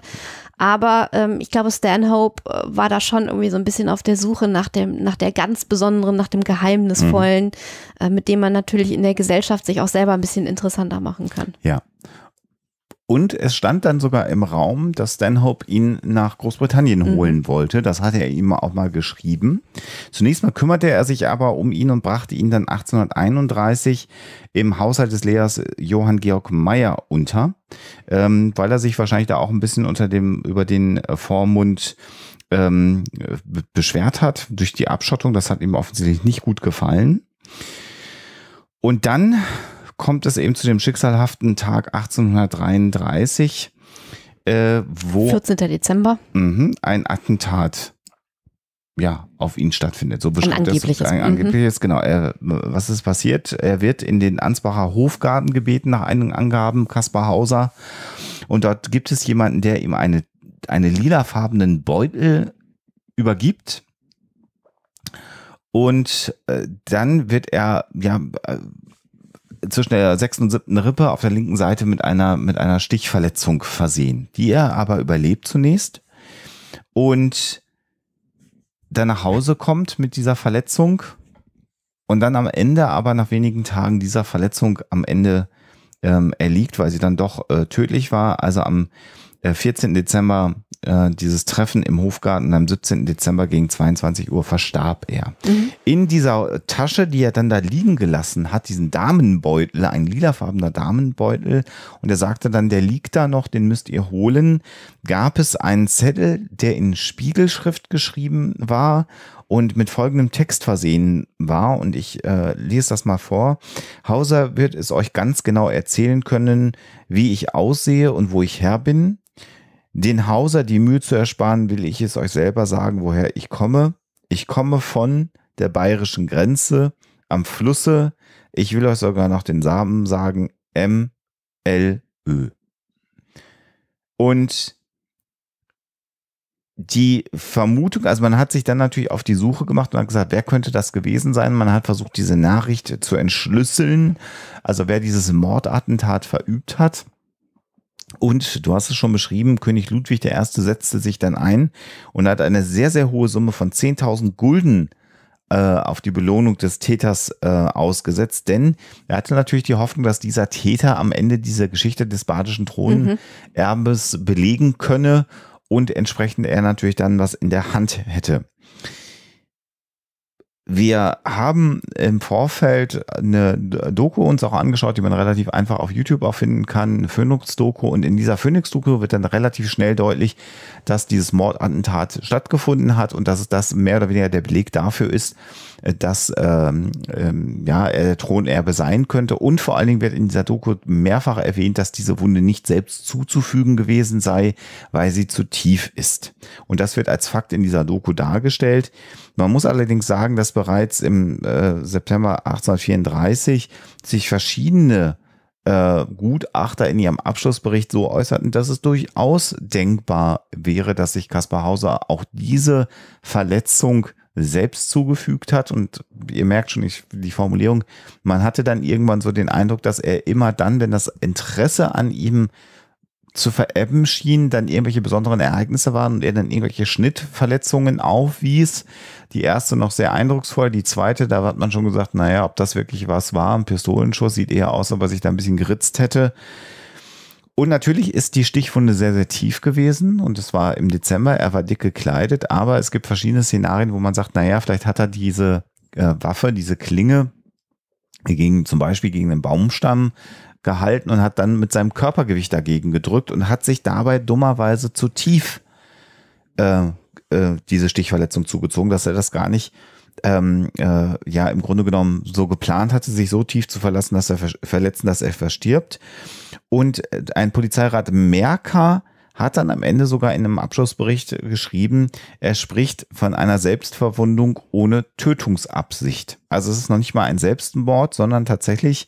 Aber ähm, ich glaube, Stanhope äh, war da schon irgendwie so ein bisschen auf der Suche nach dem, nach der ganz besonderen, nach dem Geheimnisvollen, mhm. äh, mit dem man natürlich in der Gesellschaft sich auch selber ein bisschen interessanter machen kann. Ja. Und es stand dann sogar im Raum, dass Stanhope ihn nach Großbritannien mhm. holen mhm. wollte. Das hatte er ihm auch mal geschrieben. Zunächst mal kümmerte er sich aber um ihn und brachte ihn dann 1831 im Haushalt des Lehrers Johann Georg Meyer unter, ähm, weil er sich wahrscheinlich da auch ein bisschen unter dem über den Vormund ähm, beschwert hat durch die Abschottung. Das hat ihm offensichtlich nicht gut gefallen. Und dann kommt es eben zu dem schicksalhaften Tag 1833, äh, wo 14. Dezember mh, ein Attentat ja, auf ihn stattfindet. So beschreibt ein angebliches. Mhm. Ein angebliches, mhm. genau. Er, was ist passiert? Er wird in den Ansbacher Hofgarten gebeten, nach einigen Angaben, Kaspar Hauser. Und dort gibt es jemanden, der ihm eine, eine lilafarbenen Beutel übergibt. Und äh, dann wird er ja äh, zwischen der sechsten und siebten Rippe auf der linken Seite mit einer, mit einer Stichverletzung versehen, die er aber überlebt zunächst und dann nach Hause kommt mit dieser Verletzung und dann am Ende aber nach wenigen Tagen dieser Verletzung am Ende ähm, erliegt, weil sie dann doch äh, tödlich war. Also am äh, 14. Dezember äh, dieses Treffen im Hofgarten am 17. Dezember gegen 22 Uhr verstarb er. Mhm. In dieser Tasche, die er dann da liegen gelassen hat, diesen Damenbeutel, ein lilafarbener Damenbeutel, und er sagte dann, der liegt da noch, den müsst ihr holen, gab es einen Zettel, der in Spiegelschrift geschrieben war und mit folgendem Text versehen war. Und ich äh, lese das mal vor. Hauser wird es euch ganz genau erzählen können, wie ich aussehe und wo ich her bin. Den Hauser die Mühe zu ersparen, will ich es euch selber sagen, woher ich komme. Ich komme von der bayerischen Grenze am Flusse. Ich will euch sogar noch den Samen sagen. M, L, Ö. Und die Vermutung, also man hat sich dann natürlich auf die Suche gemacht und hat gesagt, wer könnte das gewesen sein? Man hat versucht, diese Nachricht zu entschlüsseln, also wer dieses Mordattentat verübt hat. Und du hast es schon beschrieben, König Ludwig I. setzte sich dann ein und hat eine sehr, sehr hohe Summe von 10.000 Gulden äh, auf die Belohnung des Täters äh, ausgesetzt, denn er hatte natürlich die Hoffnung, dass dieser Täter am Ende dieser Geschichte des badischen Thronerbes mhm. belegen könne und entsprechend er natürlich dann was in der Hand hätte. Wir haben im Vorfeld eine Doku uns auch angeschaut, die man relativ einfach auf YouTube auch finden kann, eine Phoenix-Doku. Und in dieser Phoenix-Doku wird dann relativ schnell deutlich, dass dieses Mordattentat stattgefunden hat und dass das mehr oder weniger der Beleg dafür ist, dass ähm, ähm, ja, er Thronerbe sein könnte. Und vor allen Dingen wird in dieser Doku mehrfach erwähnt, dass diese Wunde nicht selbst zuzufügen gewesen sei, weil sie zu tief ist. Und das wird als Fakt in dieser Doku dargestellt. Man muss allerdings sagen, dass bereits im äh, September 1834 sich verschiedene äh, Gutachter in ihrem Abschlussbericht so äußerten, dass es durchaus denkbar wäre, dass sich Kaspar Hauser auch diese Verletzung selbst zugefügt hat. Und ihr merkt schon ich, die Formulierung, man hatte dann irgendwann so den Eindruck, dass er immer dann, wenn das Interesse an ihm äh, zu verebben schien, dann irgendwelche besonderen Ereignisse waren und er dann irgendwelche Schnittverletzungen aufwies. Die erste noch sehr eindrucksvoll, die zweite, da hat man schon gesagt, naja, ob das wirklich was war, ein Pistolenschuss sieht eher aus, ob er sich da ein bisschen geritzt hätte. Und natürlich ist die Stichwunde sehr, sehr tief gewesen und es war im Dezember, er war dick gekleidet, aber es gibt verschiedene Szenarien, wo man sagt, naja, vielleicht hat er diese äh, Waffe, diese Klinge gegen zum Beispiel gegen einen Baumstamm gehalten und hat dann mit seinem Körpergewicht dagegen gedrückt und hat sich dabei dummerweise zu tief äh, äh, diese Stichverletzung zugezogen, dass er das gar nicht ähm, äh, ja im Grunde genommen so geplant hatte, sich so tief zu verlassen, dass er ver verletzen, dass er verstirbt. Und äh, ein Polizeirat Merker hat dann am Ende sogar in einem Abschlussbericht geschrieben, er spricht von einer Selbstverwundung ohne Tötungsabsicht. Also es ist noch nicht mal ein Selbstmord, sondern tatsächlich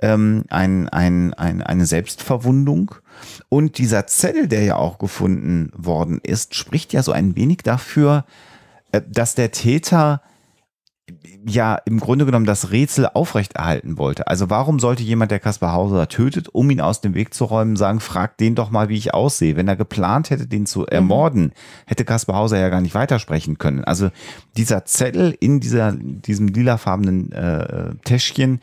ähm, ein, ein, ein, eine Selbstverwundung. Und dieser Zettel, der ja auch gefunden worden ist, spricht ja so ein wenig dafür, äh, dass der Täter ja im Grunde genommen das Rätsel aufrechterhalten wollte. Also warum sollte jemand, der Kaspar Hauser tötet, um ihn aus dem Weg zu räumen, sagen, frag den doch mal, wie ich aussehe. Wenn er geplant hätte, den zu mhm. ermorden, hätte Kaspar Hauser ja gar nicht weitersprechen können. Also dieser Zettel in dieser, diesem lilafarbenen äh, Täschchen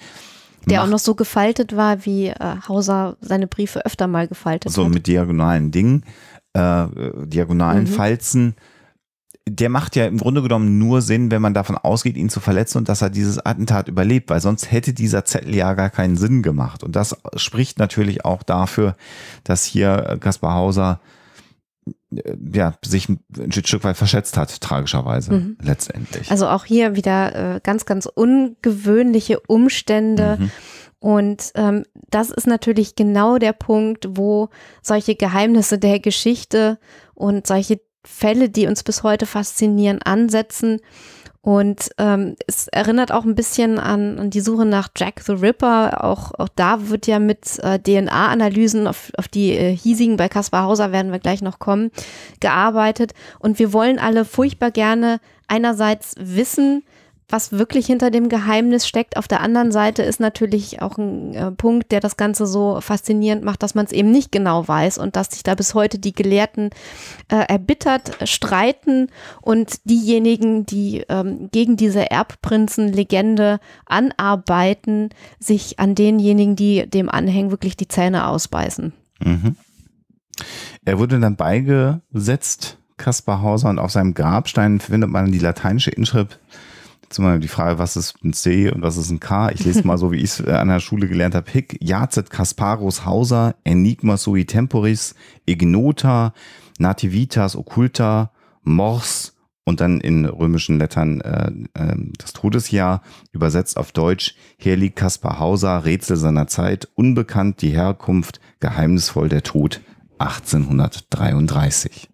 der macht, auch noch so gefaltet war, wie äh, Hauser seine Briefe öfter mal gefaltet so hat. So mit diagonalen Dingen, äh, äh, diagonalen mhm. Falzen. Der macht ja im Grunde genommen nur Sinn, wenn man davon ausgeht, ihn zu verletzen und dass er dieses Attentat überlebt, weil sonst hätte dieser Zettel ja gar keinen Sinn gemacht. Und das spricht natürlich auch dafür, dass hier Kaspar äh, Hauser äh, ja, sich ein Stück weit verschätzt hat, tragischerweise mhm. letztendlich. Also auch hier wieder äh, ganz, ganz ungewöhnliche Umstände. Mhm. Und ähm, das ist natürlich genau der Punkt, wo solche Geheimnisse der Geschichte und solche Fälle, die uns bis heute faszinieren, ansetzen. Und ähm, es erinnert auch ein bisschen an, an die Suche nach Jack the Ripper. Auch, auch da wird ja mit äh, DNA-Analysen, auf, auf die äh, hiesigen bei Caspar Hauser werden wir gleich noch kommen, gearbeitet. Und wir wollen alle furchtbar gerne einerseits wissen, was wirklich hinter dem Geheimnis steckt. Auf der anderen Seite ist natürlich auch ein äh, Punkt, der das Ganze so faszinierend macht, dass man es eben nicht genau weiß und dass sich da bis heute die Gelehrten äh, erbittert äh, streiten und diejenigen, die ähm, gegen diese Erbprinzenlegende anarbeiten, sich an denjenigen, die dem anhängen, wirklich die Zähne ausbeißen. Mhm. Er wurde dann beigesetzt, Kaspar Hauser, und auf seinem Grabstein findet man die lateinische Inschrift zumal die Frage, was ist ein C und was ist ein K? Ich lese mal so, wie ich es äh, an der Schule gelernt habe. Hick, Jazet Kasparus Hauser, Enigma sui temporis, Ignota, Nativitas occulta, Mors und dann in römischen Lettern äh, äh, das Todesjahr, übersetzt auf Deutsch, hier liegt Kaspar Hauser, Rätsel seiner Zeit, unbekannt die Herkunft, geheimnisvoll der Tod 1833.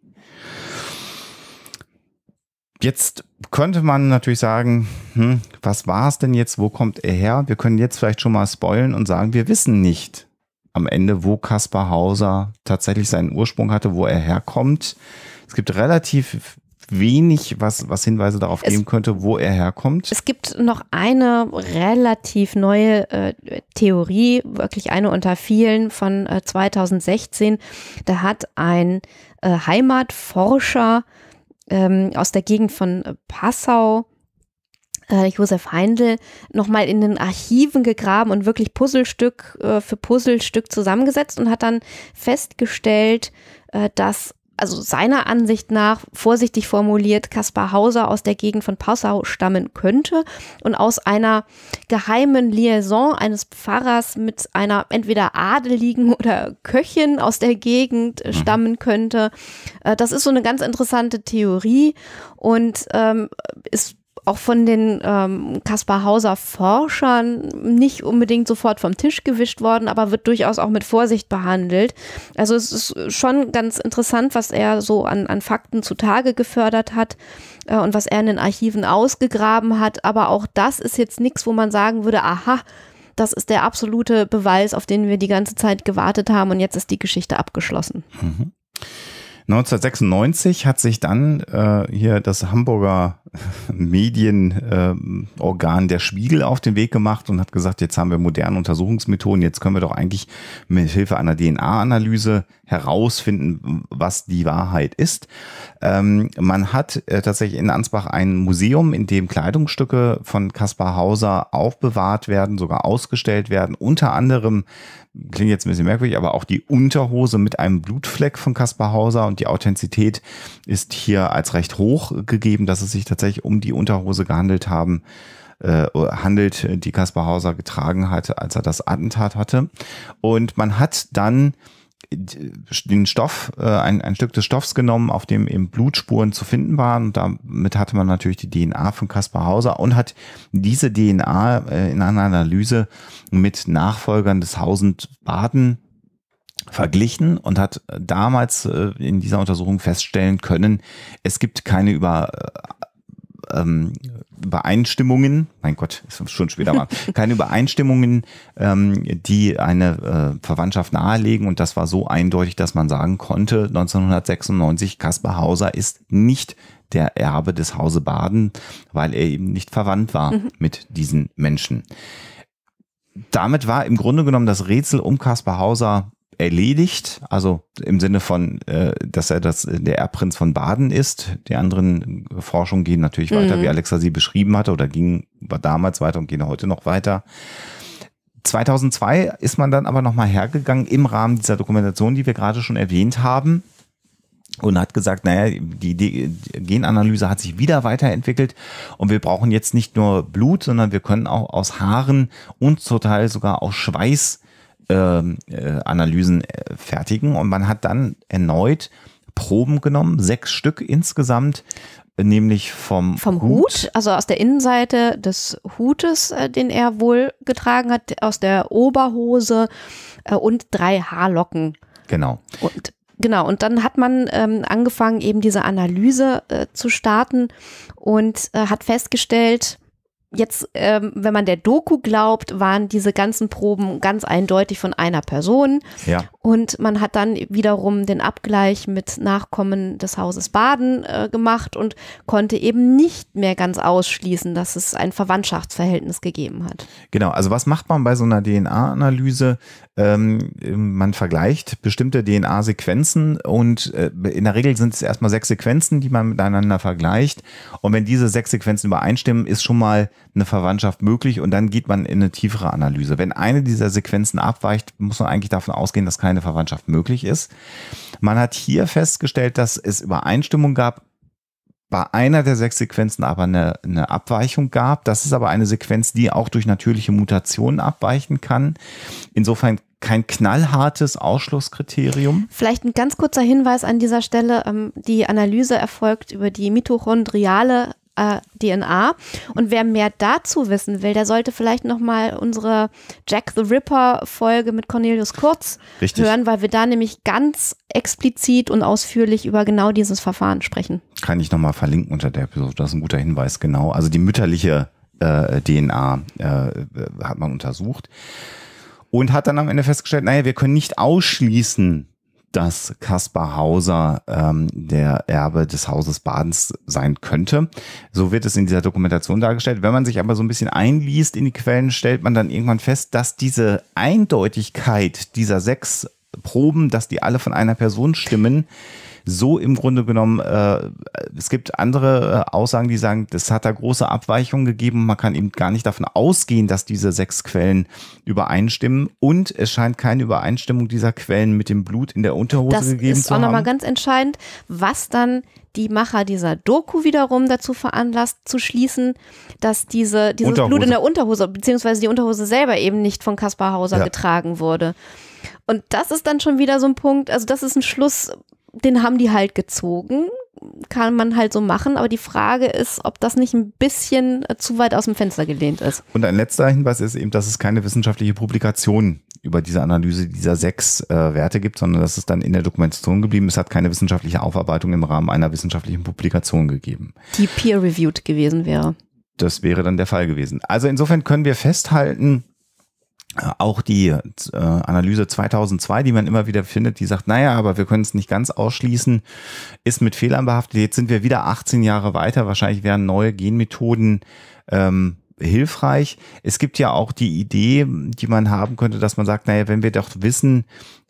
Jetzt könnte man natürlich sagen, hm, was war es denn jetzt? Wo kommt er her? Wir können jetzt vielleicht schon mal spoilen und sagen, wir wissen nicht am Ende, wo Kaspar Hauser tatsächlich seinen Ursprung hatte, wo er herkommt. Es gibt relativ wenig, was, was Hinweise darauf es, geben könnte, wo er herkommt. Es gibt noch eine relativ neue äh, Theorie, wirklich eine unter vielen von äh, 2016. Da hat ein äh, Heimatforscher äh, ähm, aus der Gegend von äh, Passau, äh, Josef Heindl, nochmal in den Archiven gegraben und wirklich Puzzlestück äh, für Puzzlestück zusammengesetzt und hat dann festgestellt, äh, dass also seiner Ansicht nach, vorsichtig formuliert, Kaspar Hauser aus der Gegend von Passau stammen könnte und aus einer geheimen Liaison eines Pfarrers mit einer entweder Adeligen [laughs] oder Köchin aus der Gegend äh, mhm. stammen könnte. Äh, das ist so eine ganz interessante Theorie und ähm, ist auch von den ähm, Kaspar Hauser Forschern nicht unbedingt sofort vom Tisch gewischt worden, aber wird durchaus auch mit Vorsicht behandelt. Also es ist schon ganz interessant, was er so an, an Fakten zutage gefördert hat äh, und was er in den Archiven ausgegraben hat. Aber auch das ist jetzt nichts, wo man sagen würde, aha, das ist der absolute Beweis, auf den wir die ganze Zeit gewartet haben und jetzt ist die Geschichte abgeschlossen. Mhm. 1996 hat sich dann äh, hier das Hamburger [laughs] Medienorgan ähm, äh, der Spiegel auf den Weg gemacht und hat gesagt, jetzt haben wir moderne Untersuchungsmethoden, jetzt können wir doch eigentlich mit Hilfe einer DNA-Analyse herausfinden, was die Wahrheit ist. Ähm, man hat äh, tatsächlich in Ansbach ein Museum, in dem Kleidungsstücke von Kaspar Hauser aufbewahrt werden, sogar ausgestellt werden, unter anderem klingt jetzt ein bisschen merkwürdig, aber auch die Unterhose mit einem Blutfleck von Kaspar Hauser und die Authentizität ist hier als recht hoch gegeben, dass es sich tatsächlich tatsächlich um die Unterhose gehandelt haben, äh, handelt, die Kaspar Hauser getragen hatte, als er das Attentat hatte. Und man hat dann den Stoff, äh, ein, ein Stück des Stoffs genommen, auf dem eben Blutspuren zu finden waren. Und damit hatte man natürlich die DNA von Kaspar Hauser und hat diese DNA äh, in einer Analyse mit Nachfolgern des Hausend Baden verglichen und hat damals äh, in dieser Untersuchung feststellen können, es gibt keine über ähm, Übereinstimmungen, mein Gott, ist schon später mal, [laughs] keine Übereinstimmungen, ähm, die eine äh, Verwandtschaft nahelegen. Und das war so eindeutig, dass man sagen konnte, 1996, Kaspar Hauser ist nicht der Erbe des Hause Baden, weil er eben nicht verwandt war mhm. mit diesen Menschen. Damit war im Grunde genommen das Rätsel um Kaspar Hauser erledigt, also im Sinne von, äh, dass er das der Erbprinz von Baden ist. Die anderen Forschungen gehen natürlich mhm. weiter, wie Alexa sie beschrieben hatte oder ging war damals weiter und gehen heute noch weiter. 2002 ist man dann aber nochmal hergegangen im Rahmen dieser Dokumentation, die wir gerade schon erwähnt haben, und hat gesagt, naja, die, Genanalyse hat sich wieder weiterentwickelt und wir brauchen jetzt nicht nur Blut, sondern wir können auch aus Haaren und zum Teil sogar aus Schweiß ähm, äh, Analysen äh, fertigen und man hat dann erneut Proben genommen, sechs Stück insgesamt, nämlich vom, vom Hut. Hut also aus der Innenseite des Hutes, äh, den er wohl getragen hat, aus der Oberhose und drei Haarlocken. Genau. Und Genau, und dann hat man ähm, angefangen, eben diese Analyse zu starten und hat festgestellt, jetzt, ähm, wenn man der Doku glaubt, waren diese ganzen Proben ganz eindeutig von einer Person. Ja. Und man hat dann wiederum den Abgleich mit Nachkommen des Hauses Baden äh, gemacht und konnte eben nicht mehr ganz ausschließen, dass es ein Verwandtschaftsverhältnis gegeben hat. Genau, also was macht man bei so einer DNA-Analyse? Ähm, ähm, man vergleicht bestimmte DNA-Sequenzen und äh, in der Regel sind es erstmal sechs Sequenzen, die man miteinander vergleicht. Und wenn diese sechs Sequenzen übereinstimmen, ist schon mal eine Verwandtschaft möglich und dann geht man in eine tiefere Analyse. Wenn eine dieser Sequenzen abweicht, muss man eigentlich davon ausgehen, dass keine Verwandtschaft möglich ist. Man hat hier festgestellt, dass es Übereinstimmung gab bei einer der sechs Sequenzen aber eine, eine Abweichung gab. Das ist aber eine Sequenz, die auch durch natürliche Mutationen abweichen kann. Insofern kein knallhartes Ausschlusskriterium. Vielleicht ein ganz kurzer Hinweis an dieser Stelle. Ähm, die Analyse erfolgt über die mitochondriale äh, DNA. Und wer mehr dazu wissen will, der sollte vielleicht nochmal unsere Jack the Ripper Folge mit Cornelius Kurz Richtig. hören, weil wir da nämlich ganz explizit und ausführlich über genau dieses Verfahren sprechen. Kann ich nochmal verlinken unter der Episode. Das ist ein guter Hinweis, genau. Also die mütterliche äh, DNA äh, hat man untersucht und hat dann am Ende festgestellt, naja, wir können nicht ausschließen, dass Kaspar Hauser ähm, der Erbe des Hauses Badens sein könnte. So wird es in dieser Dokumentation dargestellt. Wenn man sich aber so ein bisschen einliest in die Quellen, stellt man dann irgendwann fest, dass diese Eindeutigkeit dieser sechs Proben, dass die alle von einer Person stimmen, so im Grunde genommen, äh, es gibt andere äh, Aussagen, die sagen, das hat da große Abweichungen gegeben. Man kann eben gar nicht davon ausgehen, dass diese sechs Quellen übereinstimmen. Und es scheint keine Übereinstimmung dieser Quellen mit dem Blut in der Unterhose das gegeben zu haben. Das ist auch nochmal ganz entscheidend, was dann die Macher dieser Doku wiederum dazu veranlasst, zu schließen, dass diese, dieses Unterhose. Blut in der Unterhose, beziehungsweise die Unterhose selber eben nicht von Kaspar Hauser ja. getragen wurde. Und das ist dann schon wieder so ein Punkt, also das ist ein Schluss, den haben die halt gezogen. Kann man halt so machen, aber die Frage ist, ob das nicht ein bisschen äh, zu weit aus dem Fenster gelehnt ist. Und ein letzter Hinweis ist eben, dass es keine wissenschaftliche Publikation über diese Analyse dieser sechs äh, Werte gibt, sondern dass es dann in der Dokumentation geblieben ist, Es hat keine wissenschaftliche Aufarbeitung im Rahmen einer wissenschaftlichen Publikation gegeben. Die peer-reviewed gewesen wäre. Das wäre dann der Fall gewesen. Also insofern können wir festhalten, äh, auch die äh, Analyse 2002, die man immer wieder findet, die sagt, naja, aber wir können es nicht ganz ausschließen, ist mit Fehlern behaftet. Jetzt sind wir wieder 18 Jahre weiter. Wahrscheinlich wären neue Genmethoden ähm, hilfreich. Es gibt ja auch die Idee, die man haben könnte, dass man sagt, naja, wenn wir doch wissen,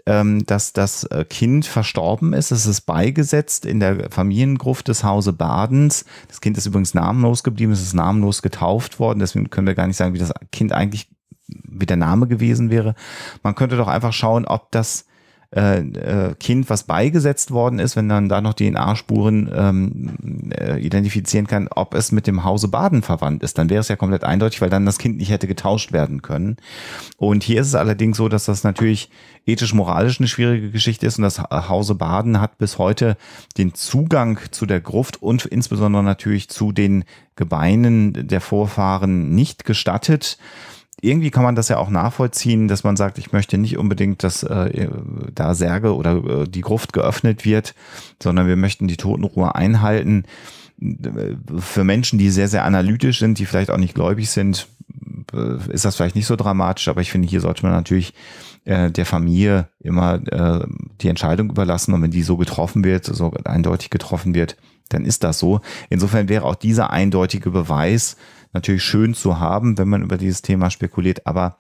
ähm, dass das äh, Kind verstorben ist, es ist beigesetzt in der Familiengruft des Hause Badens. Das Kind ist übrigens namenlos geblieben, es ist namenlos getauft worden, deswegen können wir gar nicht sagen, wie das Kind eigentlich wie der Name gewesen wäre. Man könnte doch einfach schauen, ob das äh, äh Kind, was beigesetzt worden ist, wenn man da noch DNA-Spuren ähm, äh, identifizieren kann, ob es mit dem Hause Baden verwandt ist. Dann wäre es ja komplett eindeutig, weil dann das Kind nicht hätte getauscht werden können. Und hier ist es allerdings so, dass das natürlich ethisch-moralisch eine schwierige Geschichte ist und das Hause Baden hat bis heute den Zugang zu der Gruft und insbesondere natürlich zu den Gebeinen der Vorfahren nicht gestattet irgendwie kann man das ja auch nachvollziehen, dass man sagt, ich möchte nicht unbedingt, dass äh, da Särge oder äh, die Gruft geöffnet wird, sondern wir möchten die Totenruhe einhalten. Für Menschen, die sehr, sehr analytisch sind, die vielleicht auch nicht gläubig sind, äh, ist das vielleicht nicht so dramatisch, aber ich finde, hier sollte man natürlich äh, der Familie immer äh, die Entscheidung überlassen und wenn die so getroffen wird, so eindeutig getroffen wird, dann ist das so. Insofern wäre auch dieser eindeutige Beweis, natürlich schön zu haben, wenn man über dieses Thema spekuliert, aber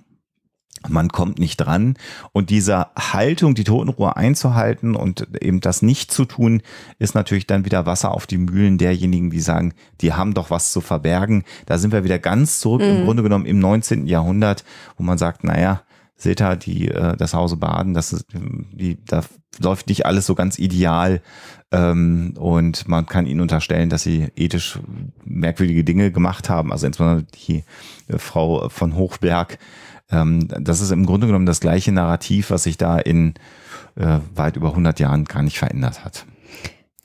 man kommt nicht dran. Und diese Haltung, die Totenruhe einzuhalten und eben das nicht zu tun, ist natürlich dann wieder Wasser auf die Mühlen derjenigen, die sagen, die haben doch was zu verbergen. Da sind wir wieder ganz zurück, mhm. im Grunde genommen im 19. Jahrhundert, wo man sagt, naja, Seta, die äh, das Hause Baden, das ist, die, da läuft nicht alles so ganz ideal ähm, und man kann ihnen unterstellen, dass sie ethisch merkwürdige Dinge gemacht haben. Also insbesondere die äh, Frau von Hochberg. Ähm, das ist im Grunde genommen das gleiche Narrativ, was sich da in äh, weit über 100 Jahren gar nicht verändert hat.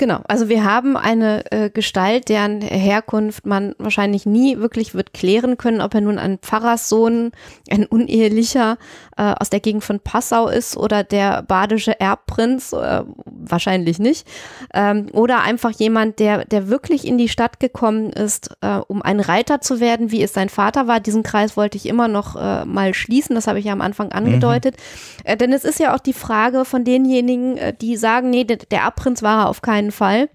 Genau, also wir haben eine äh, Gestalt, deren Herkunft man wahrscheinlich nie wirklich wird klären können, ob er nun ein Pfarrerssohn, ein unehelicher äh, aus der Gegend von Passau ist oder der badische Erbprinz, äh, wahrscheinlich nicht, ähm, oder einfach jemand, der, der wirklich in die Stadt gekommen ist, äh, um ein Reiter zu werden, wie es sein Vater war. Diesen Kreis wollte ich immer noch äh, mal schließen, das habe ich ja am Anfang mhm. angedeutet, mhm. denn es ist ja auch die Frage von denjenigen, die sagen, nee, der, der Erbprinz war er auf keinen jeden Fall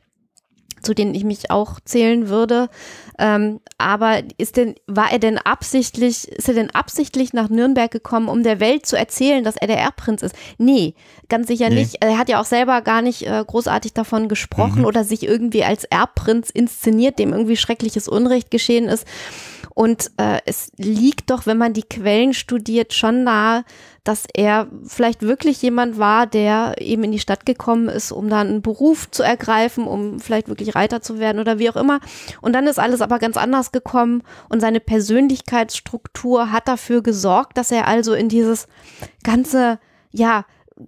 zu denen ich mich auch zählen würde. Ähm, aber ist denn, war er denn absichtlich, ist er denn absichtlich nach Nürnberg gekommen, um der Welt zu erzählen, dass er der Erbprinz ist? Nee, ganz sicher nee. nicht. Er hat ja auch selber gar nicht äh, großartig davon gesprochen mhm. oder sich irgendwie als Erbprinz inszeniert, dem irgendwie schreckliches Unrecht geschehen ist. Und äh, es liegt doch, wenn man die Quellen studiert, schon nahe, dass er vielleicht wirklich jemand war, der eben in die Stadt gekommen ist, um dann einen Beruf zu ergreifen, um vielleicht wirklich Reiter zu werden oder wie auch immer. Und dann ist alles aber ganz anders gekommen und seine Persönlichkeitsstruktur hat dafür gesorgt, dass er also in dieses ganze, ja,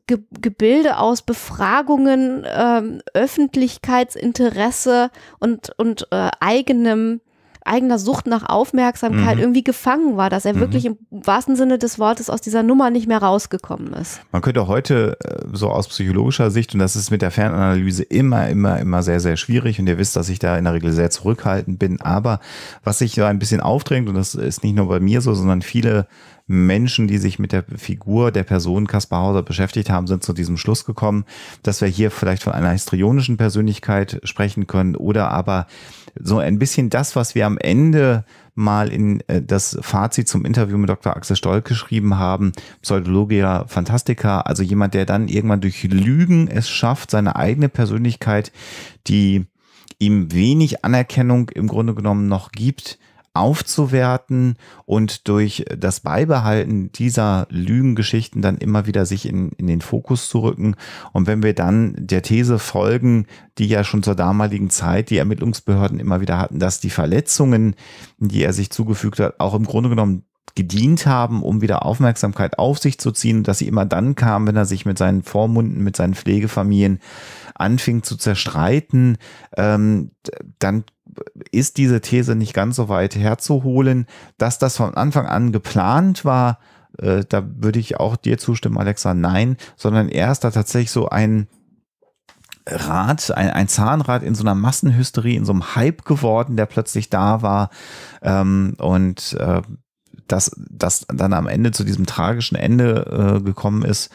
Ge Gebilde aus Befragungen, ähm, Öffentlichkeitsinteresse und, und äh, eigenem eigener Sucht nach Aufmerksamkeit mhm. irgendwie gefangen war, dass er mhm. wirklich im wahrsten Sinne des Wortes aus dieser Nummer nicht mehr rausgekommen ist. Man könnte heute äh, so aus psychologischer Sicht, und das ist mit der Fernanalyse immer, immer, immer sehr, sehr schwierig, und ihr wisst, dass ich da in der Regel sehr zurückhaltend bin, aber was sich da ein bisschen aufdrängt, und das ist nicht nur bei mir so, sondern viele Menschen, die sich mit der Figur der Person Kaspar Hauser beschäftigt haben, sind zu diesem Schluss gekommen, dass wir hier vielleicht von einer histrionischen Persönlichkeit sprechen können oder aber so ein bisschen das, was wir am Ende mal in äh, das Fazit zum Interview mit Dr. Axel Stolk geschrieben haben, Pseudologia Fantastica, also jemand, der dann irgendwann durch Lügen es schafft, seine eigene Persönlichkeit, die ihm wenig Anerkennung im Grunde genommen noch gibt, aufzuwerten und durch das Beibehalten dieser Lügengeschichten dann immer wieder sich in, in den Fokus zu rücken. Und wenn wir dann der These folgen, die ja schon zur damaligen Zeit die Ermittlungsbehörden immer wieder hatten, dass die Verletzungen, die er sich zugefügt hat, auch im Grunde genommen gedient haben, um wieder Aufmerksamkeit auf sich zu ziehen, dass sie immer dann kam, wenn er sich mit seinen Vormunden, mit seinen Pflegefamilien anfing zu zerstreiten, ähm, dann ist diese These nicht ganz so weit herzuholen, dass das von Anfang an geplant war. Äh, da würde ich auch dir zustimmen, Alexa, nein, sondern er ist da tatsächlich so ein Rad, ein, ein Zahnrad in so einer Massenhysterie, in so einem Hype geworden, der plötzlich da war. Ähm, und äh, dass das dann am Ende zu diesem tragischen Ende äh, gekommen ist,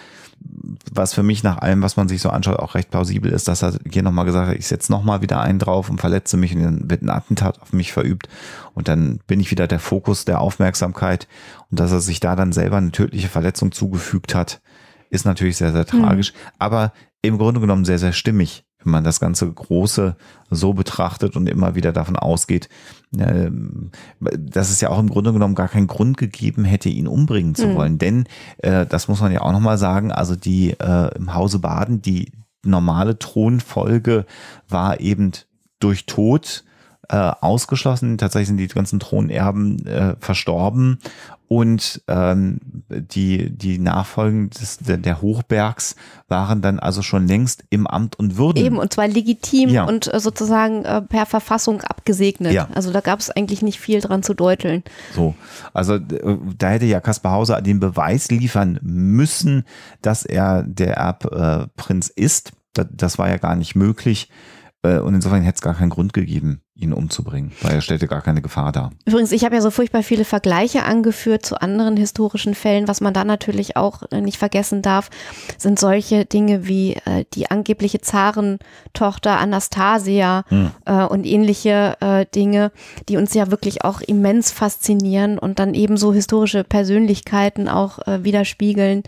was für mich nach allem, was man sich so anschaut, auch recht plausibel ist, dass er hier nochmal gesagt hat, ich setze nochmal wieder einen drauf und verletze mich und dann wird ein Attentat auf mich verübt und dann bin ich wieder der Fokus der Aufmerksamkeit und dass er sich da dann selber eine tödliche Verletzung zugefügt hat, ist natürlich sehr, sehr mhm. tragisch, mhm. aber im Grunde genommen sehr, sehr stimmig wenn man das ganze Große so betrachtet und immer wieder davon ausgeht, ähm, dass es ja auch im Grunde genommen gar keinen Grund gegeben hätte, ihn umbringen zu mhm. wollen. Denn, äh, das muss man ja auch nochmal sagen, also die äh, im Hause Baden, die normale Thronfolge war eben durch Tod äh, ausgeschlossen. Tatsächlich sind die ganzen Thronerben äh, verstorben und ähm, die, die Nachfolgen des, der Hochbergs waren dann also schon längst im Amt und Würden. Eben, und zwar legitim ja. und äh, sozusagen äh, per Verfassung abgesegnet. Ja. Also da gab es eigentlich nicht viel dran zu deuteln. So, also äh, da hätte ja Kaspar Hauser den Beweis liefern müssen, dass er der Erbprinz ist. Das, das war ja gar nicht möglich. Äh, und insofern hätte es gar keinen Grund gegeben, ihn umzubringen, weil er stellte gar keine Gefahr dar. Übrigens, ich habe ja so furchtbar viele Vergleiche angeführt zu anderen historischen Fällen. Was man da natürlich auch äh, nicht vergessen darf, sind solche Dinge wie äh, die angebliche Zarentochter Anastasia hm. äh, und ähnliche äh, Dinge, die uns ja wirklich auch immens faszinieren und dann ebenso historische Persönlichkeiten auch äh, widerspiegeln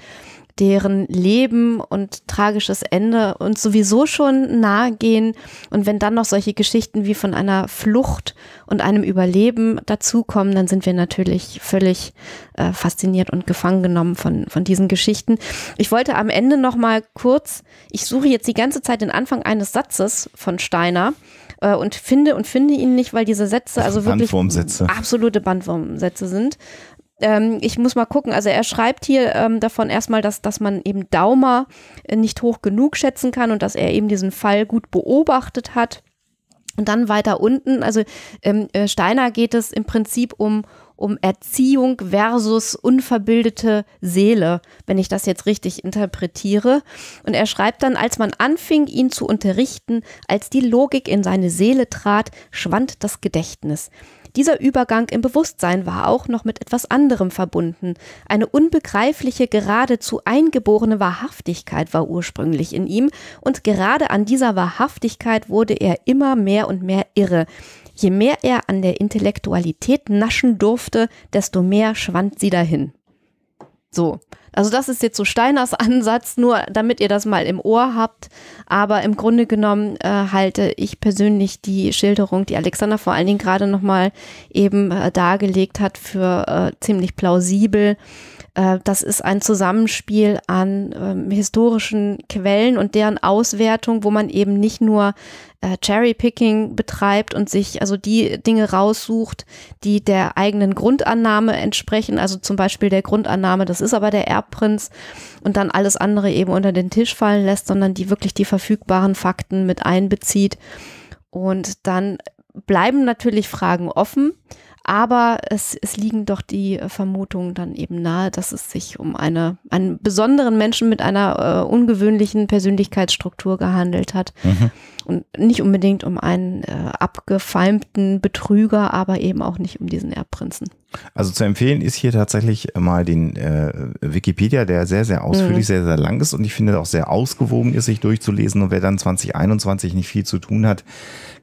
deren Leben und tragisches Ende uns sowieso schon nahe gehen. Und wenn dann noch solche Geschichten wie von einer Flucht und einem Überleben dazukommen, dann sind wir natürlich völlig äh, fasziniert und gefangen genommen von, von diesen Geschichten. Ich wollte am Ende noch mal kurz, ich suche jetzt die ganze Zeit den Anfang eines Satzes von Steiner äh, und finde und finde ihn nicht, weil diese Sätze also wirklich absolute Bandwurmsätze sind. Ähm, ich muss mal gucken, also er schreibt hier ähm, davon erstmal, dass, dass man eben Daumer äh, nicht hoch genug schätzen kann und dass er eben diesen Fall gut beobachtet hat. Und dann weiter unten, also ähm, äh, Steiner geht es im Prinzip um um Erziehung versus unverbildete Seele, wenn ich das jetzt richtig interpretiere. Und er schreibt dann, als man anfing, ihn zu unterrichten, als die Logik in seine Seele trat, schwand das Gedächtnis. Dieser Übergang im Bewusstsein war auch noch mit etwas anderem verbunden. Eine unbegreifliche, geradezu eingeborene Wahrhaftigkeit war ursprünglich in ihm, und gerade an dieser Wahrhaftigkeit wurde er immer mehr und mehr irre. Je mehr er an der Intellektualität naschen durfte, desto mehr schwand sie dahin. So. Also das ist jetzt so Steiners [laughs] Ansatz, nur damit ihr das mal im Ohr habt. Aber im Grunde genommen äh, halte ich persönlich die Schilderung, die Alexander vor allen Dingen gerade nochmal eben äh, dargelegt hat, für äh, ziemlich plausibel. Äh, das ist ein Zusammenspiel an ähm, historischen Quellen und deren Auswertung, wo man eben nicht nur äh, Cherry-Picking betreibt und sich also die Dinge raussucht, die der eigenen Grundannahme entsprechen, also zum Beispiel der Grundannahme, das ist aber der Erbprinz und dann alles andere eben unter den Tisch fallen lässt, sondern die wirklich die verfügbaren Fakten mit einbezieht. Und dann bleiben natürlich Fragen offen. Aber es, es liegen doch die äh, Vermutungen dann eben nahe, dass es sich um eine, einen besonderen Menschen mit einer äh, ungewöhnlichen Persönlichkeitsstruktur gehandelt hat. Mhm. Und nicht unbedingt um einen äh, abgefeimten Betrüger, aber eben auch nicht um diesen Erbprinzen. Also zu empfehlen ist hier tatsächlich mal den äh, Wikipedia, der sehr, sehr ausführlich, mhm. sehr, sehr lang ist und ich finde auch sehr ausgewogen ist, sich durchzulesen. Und wer dann 2021 nicht viel zu tun hat,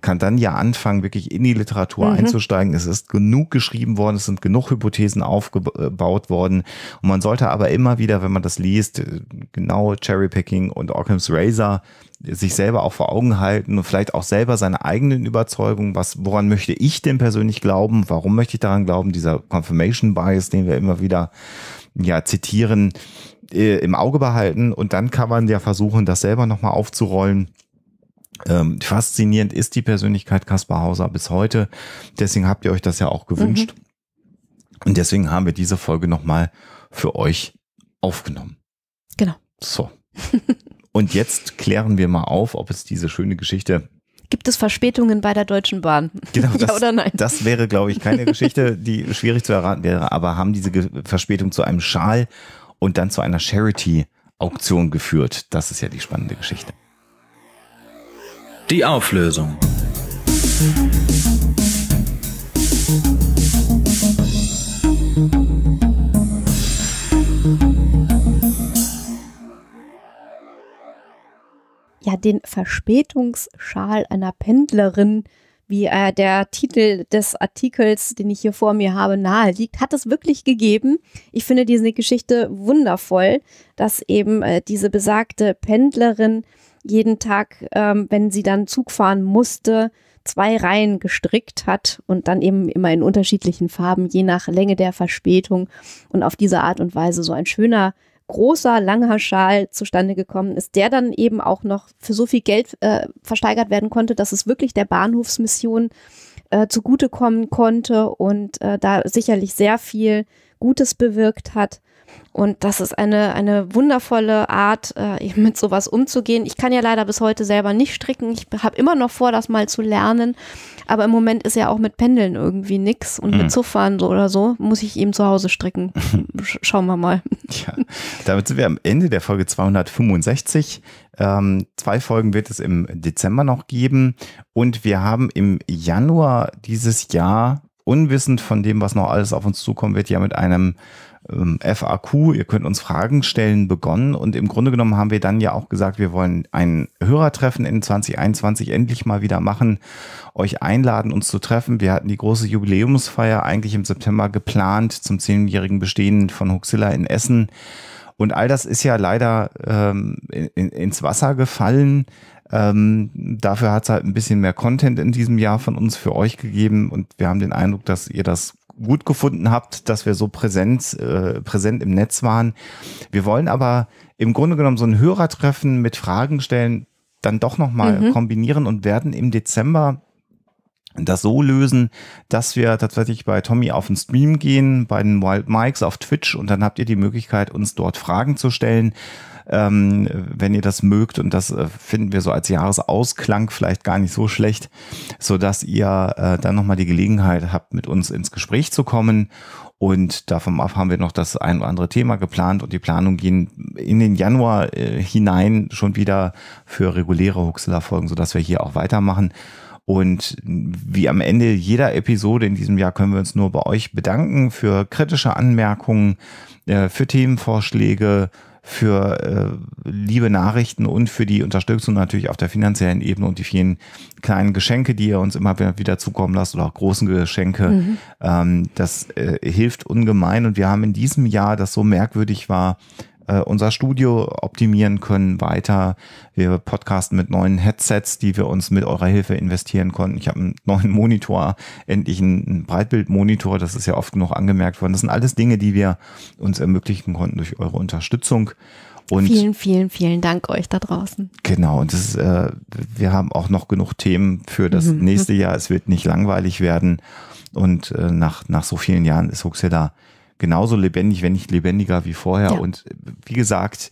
kann dann ja anfangen, wirklich in die Literatur mhm. einzusteigen. Es ist genug geschrieben worden, es sind genug Hypothesen aufgebaut worden. Und man sollte aber immer wieder, wenn man das liest, äh, genau Cherrypicking und Occam's Razor sich selber auch vor Augen halten und vielleicht auch selber seine eigenen Überzeugungen, was, woran möchte ich denn persönlich glauben, warum möchte ich daran glauben, dieser Confirmation Bias, den wir immer wieder ja zitieren, äh, im Auge behalten und dann kann man ja versuchen, das selber nochmal aufzurollen ähm, faszinierend ist die Persönlichkeit Kaspar Hauser bis heute. Deswegen habt ihr euch das ja auch gewünscht. Mhm. Und deswegen haben wir diese Folge nochmal für euch aufgenommen. Genau. So. [laughs] Und jetzt klären wir mal auf, ob es diese schöne Geschichte. Gibt es Verspätungen bei der Deutschen Bahn? Genau, [laughs] das, ja oder nein? Das wäre, glaube ich, keine Geschichte, die [laughs] schwierig zu erraten wäre, aber haben diese Verspätung zu einem Schal und dann zu einer Charity-Auktion geführt? Das ist ja die spannende Geschichte. Die Auflösung. Ja, den Verspätungsschal einer Pendlerin, wie äh, der Titel des Artikels, den ich hier vor mir habe, nahe liegt, hat es wirklich gegeben. Ich finde diese Geschichte wundervoll, dass eben äh, diese besagte Pendlerin jeden Tag, ähm, wenn sie dann Zug fahren musste, zwei Reihen gestrickt hat und dann eben immer in unterschiedlichen Farben, je nach Länge der Verspätung. Und auf diese Art und Weise so ein schöner, großer, langer Schal zustande gekommen ist, der dann eben auch noch für so viel Geld äh, versteigert werden konnte, dass es wirklich der Bahnhofsmission äh, zugutekommen konnte und äh, da sicherlich sehr viel Gutes bewirkt hat. Und das ist eine, eine wundervolle Art, äh, mit sowas umzugehen. Ich kann ja leider bis heute selber nicht stricken. Ich habe immer noch vor, das mal zu lernen. Aber im Moment ist ja auch mit Pendeln irgendwie nix und mhm. mit Zuffahren so oder so muss ich eben zu Hause stricken. [laughs] Schauen wir mal. Ja, damit sind wir am Ende der Folge 265. Ähm, zwei Folgen wird es im Dezember noch geben. Und wir haben im Januar dieses Jahr, unwissend von dem, was noch alles auf uns zukommen wird, ja mit einem ähm, FAQ, ihr könnt uns Fragen stellen, begonnen. Und im Grunde genommen haben wir dann ja auch gesagt, wir wollen ein Hörertreffen in 2021 endlich mal wieder machen, euch einladen, uns zu treffen. Wir hatten die große Jubiläumsfeier eigentlich im September geplant zum zehnjährigen Bestehen von Huxilla in Essen. Und all das ist ja leider ähm, in, ins Wasser gefallen. Ähm, dafür hat es halt ein bisschen mehr Content in diesem Jahr von uns für euch gegeben und wir haben den Eindruck, dass ihr das gut gefunden habt, dass wir so präsent, äh, präsent im Netz waren. Wir wollen aber im Grunde genommen so ein Hörertreffen mit Fragen stellen, dann doch nochmal mhm. kombinieren und werden im Dezember das so lösen, dass wir tatsächlich bei Tommy auf den Stream gehen, bei den Wild Mikes auf Twitch und dann habt ihr die Möglichkeit, uns dort Fragen zu stellen ähm, wenn ihr das mögt. Und das äh, finden wir so als Jahresausklang vielleicht gar nicht so schlecht, sodass ihr äh, dann nochmal die Gelegenheit habt, mit uns ins Gespräch zu kommen. Und davon ab haben wir noch das ein oder andere Thema geplant und die Planungen gehen in den Januar äh, hinein schon wieder für reguläre Huxler-Folgen, sodass wir hier auch weitermachen. Und wie am Ende jeder Episode in diesem Jahr können wir uns nur bei euch bedanken für kritische Anmerkungen, äh, für Themenvorschläge, für äh, liebe Nachrichten und für die Unterstützung natürlich auf der finanziellen Ebene und die vielen kleinen Geschenke, die ihr uns immer wieder zukommen lasst oder auch großen Geschenke. Mhm. Ähm, das äh, hilft ungemein und wir haben in diesem Jahr, das so merkwürdig war, äh, unser Studio optimieren können weiter. Wir podcasten mit neuen Headsets, die wir uns mit eurer Hilfe investieren konnten. Ich habe einen neuen Monitor, endlich einen, Breitbildmonitor. Das ist ja oft genug angemerkt worden. Das sind alles Dinge, die wir uns ermöglichen konnten durch eure Unterstützung. Und vielen, vielen, vielen Dank euch da draußen. Genau, und das, äh, wir haben auch noch genug Themen für das mhm. nächste Jahr. Es wird nicht langweilig werden. Und äh, nach, nach so vielen Jahren ist Huxella genauso lebendig, wenn nicht lebendiger wie vorher. Ja. Und äh, wie gesagt,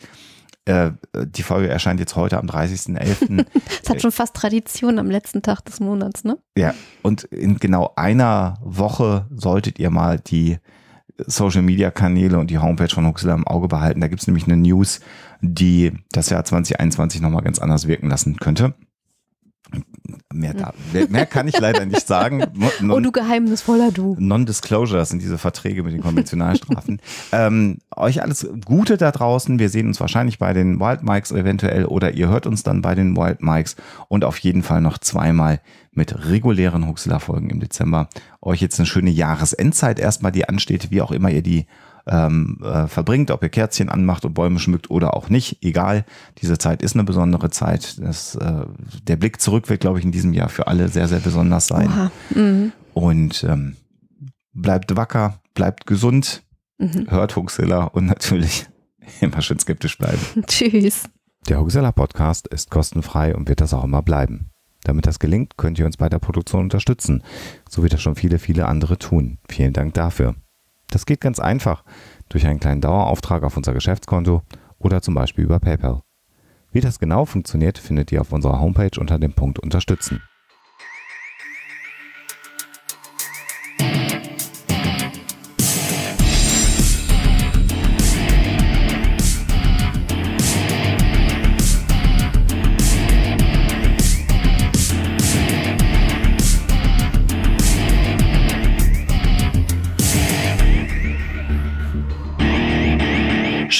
äh, die Folge erscheint jetzt heute am 30.11. [laughs] Es hat schon fast Tradition am letzten Tag des Monats, ne? Ja, und in genau einer Woche solltet ihr mal die Social Media Kanäle und die Homepage von Huxilla im Auge behalten. Da gibt es nämlich eine News, die das Jahr 2021 nochmal ganz anders wirken lassen könnte. Mehr, da, mehr kann ich leider nicht sagen. Non, oh, du geheimnisvoller Du. Non-Disclosure sind diese Verträge mit den Konventionalstrafen. [laughs] ähm, euch alles Gute da draußen. Wir sehen uns wahrscheinlich bei den Wild Mikes eventuell oder ihr hört uns dann bei den Wild Mikes und auf jeden Fall noch zweimal mit regulären Huxler-Folgen im Dezember. Euch jetzt eine schöne Jahresendzeit erstmal, die ansteht, wie auch immer ihr die ähm, äh, verbringt, ob ihr Kerzchen anmacht und Bäume schmückt oder auch nicht, egal. Diese Zeit ist eine besondere Zeit. Das, äh, der Blick zurück wird, glaube ich, in diesem Jahr für alle sehr, sehr besonders sein. Mhm. Und ähm, bleibt wacker, bleibt gesund, mhm. hört Huxilla und natürlich [laughs] immer schön skeptisch bleiben. [laughs] Tschüss. Der Huxilla Podcast ist kostenfrei und wird das auch immer bleiben. Damit das gelingt, könnt ihr uns bei der Produktion unterstützen, so wie das schon viele, viele andere tun. Vielen Dank dafür. Das geht ganz einfach durch einen kleinen Dauerauftrag auf unser Geschäftskonto oder zum Beispiel über PayPal. Wie das genau funktioniert, findet ihr auf unserer Homepage unter dem Punkt Unterstützen.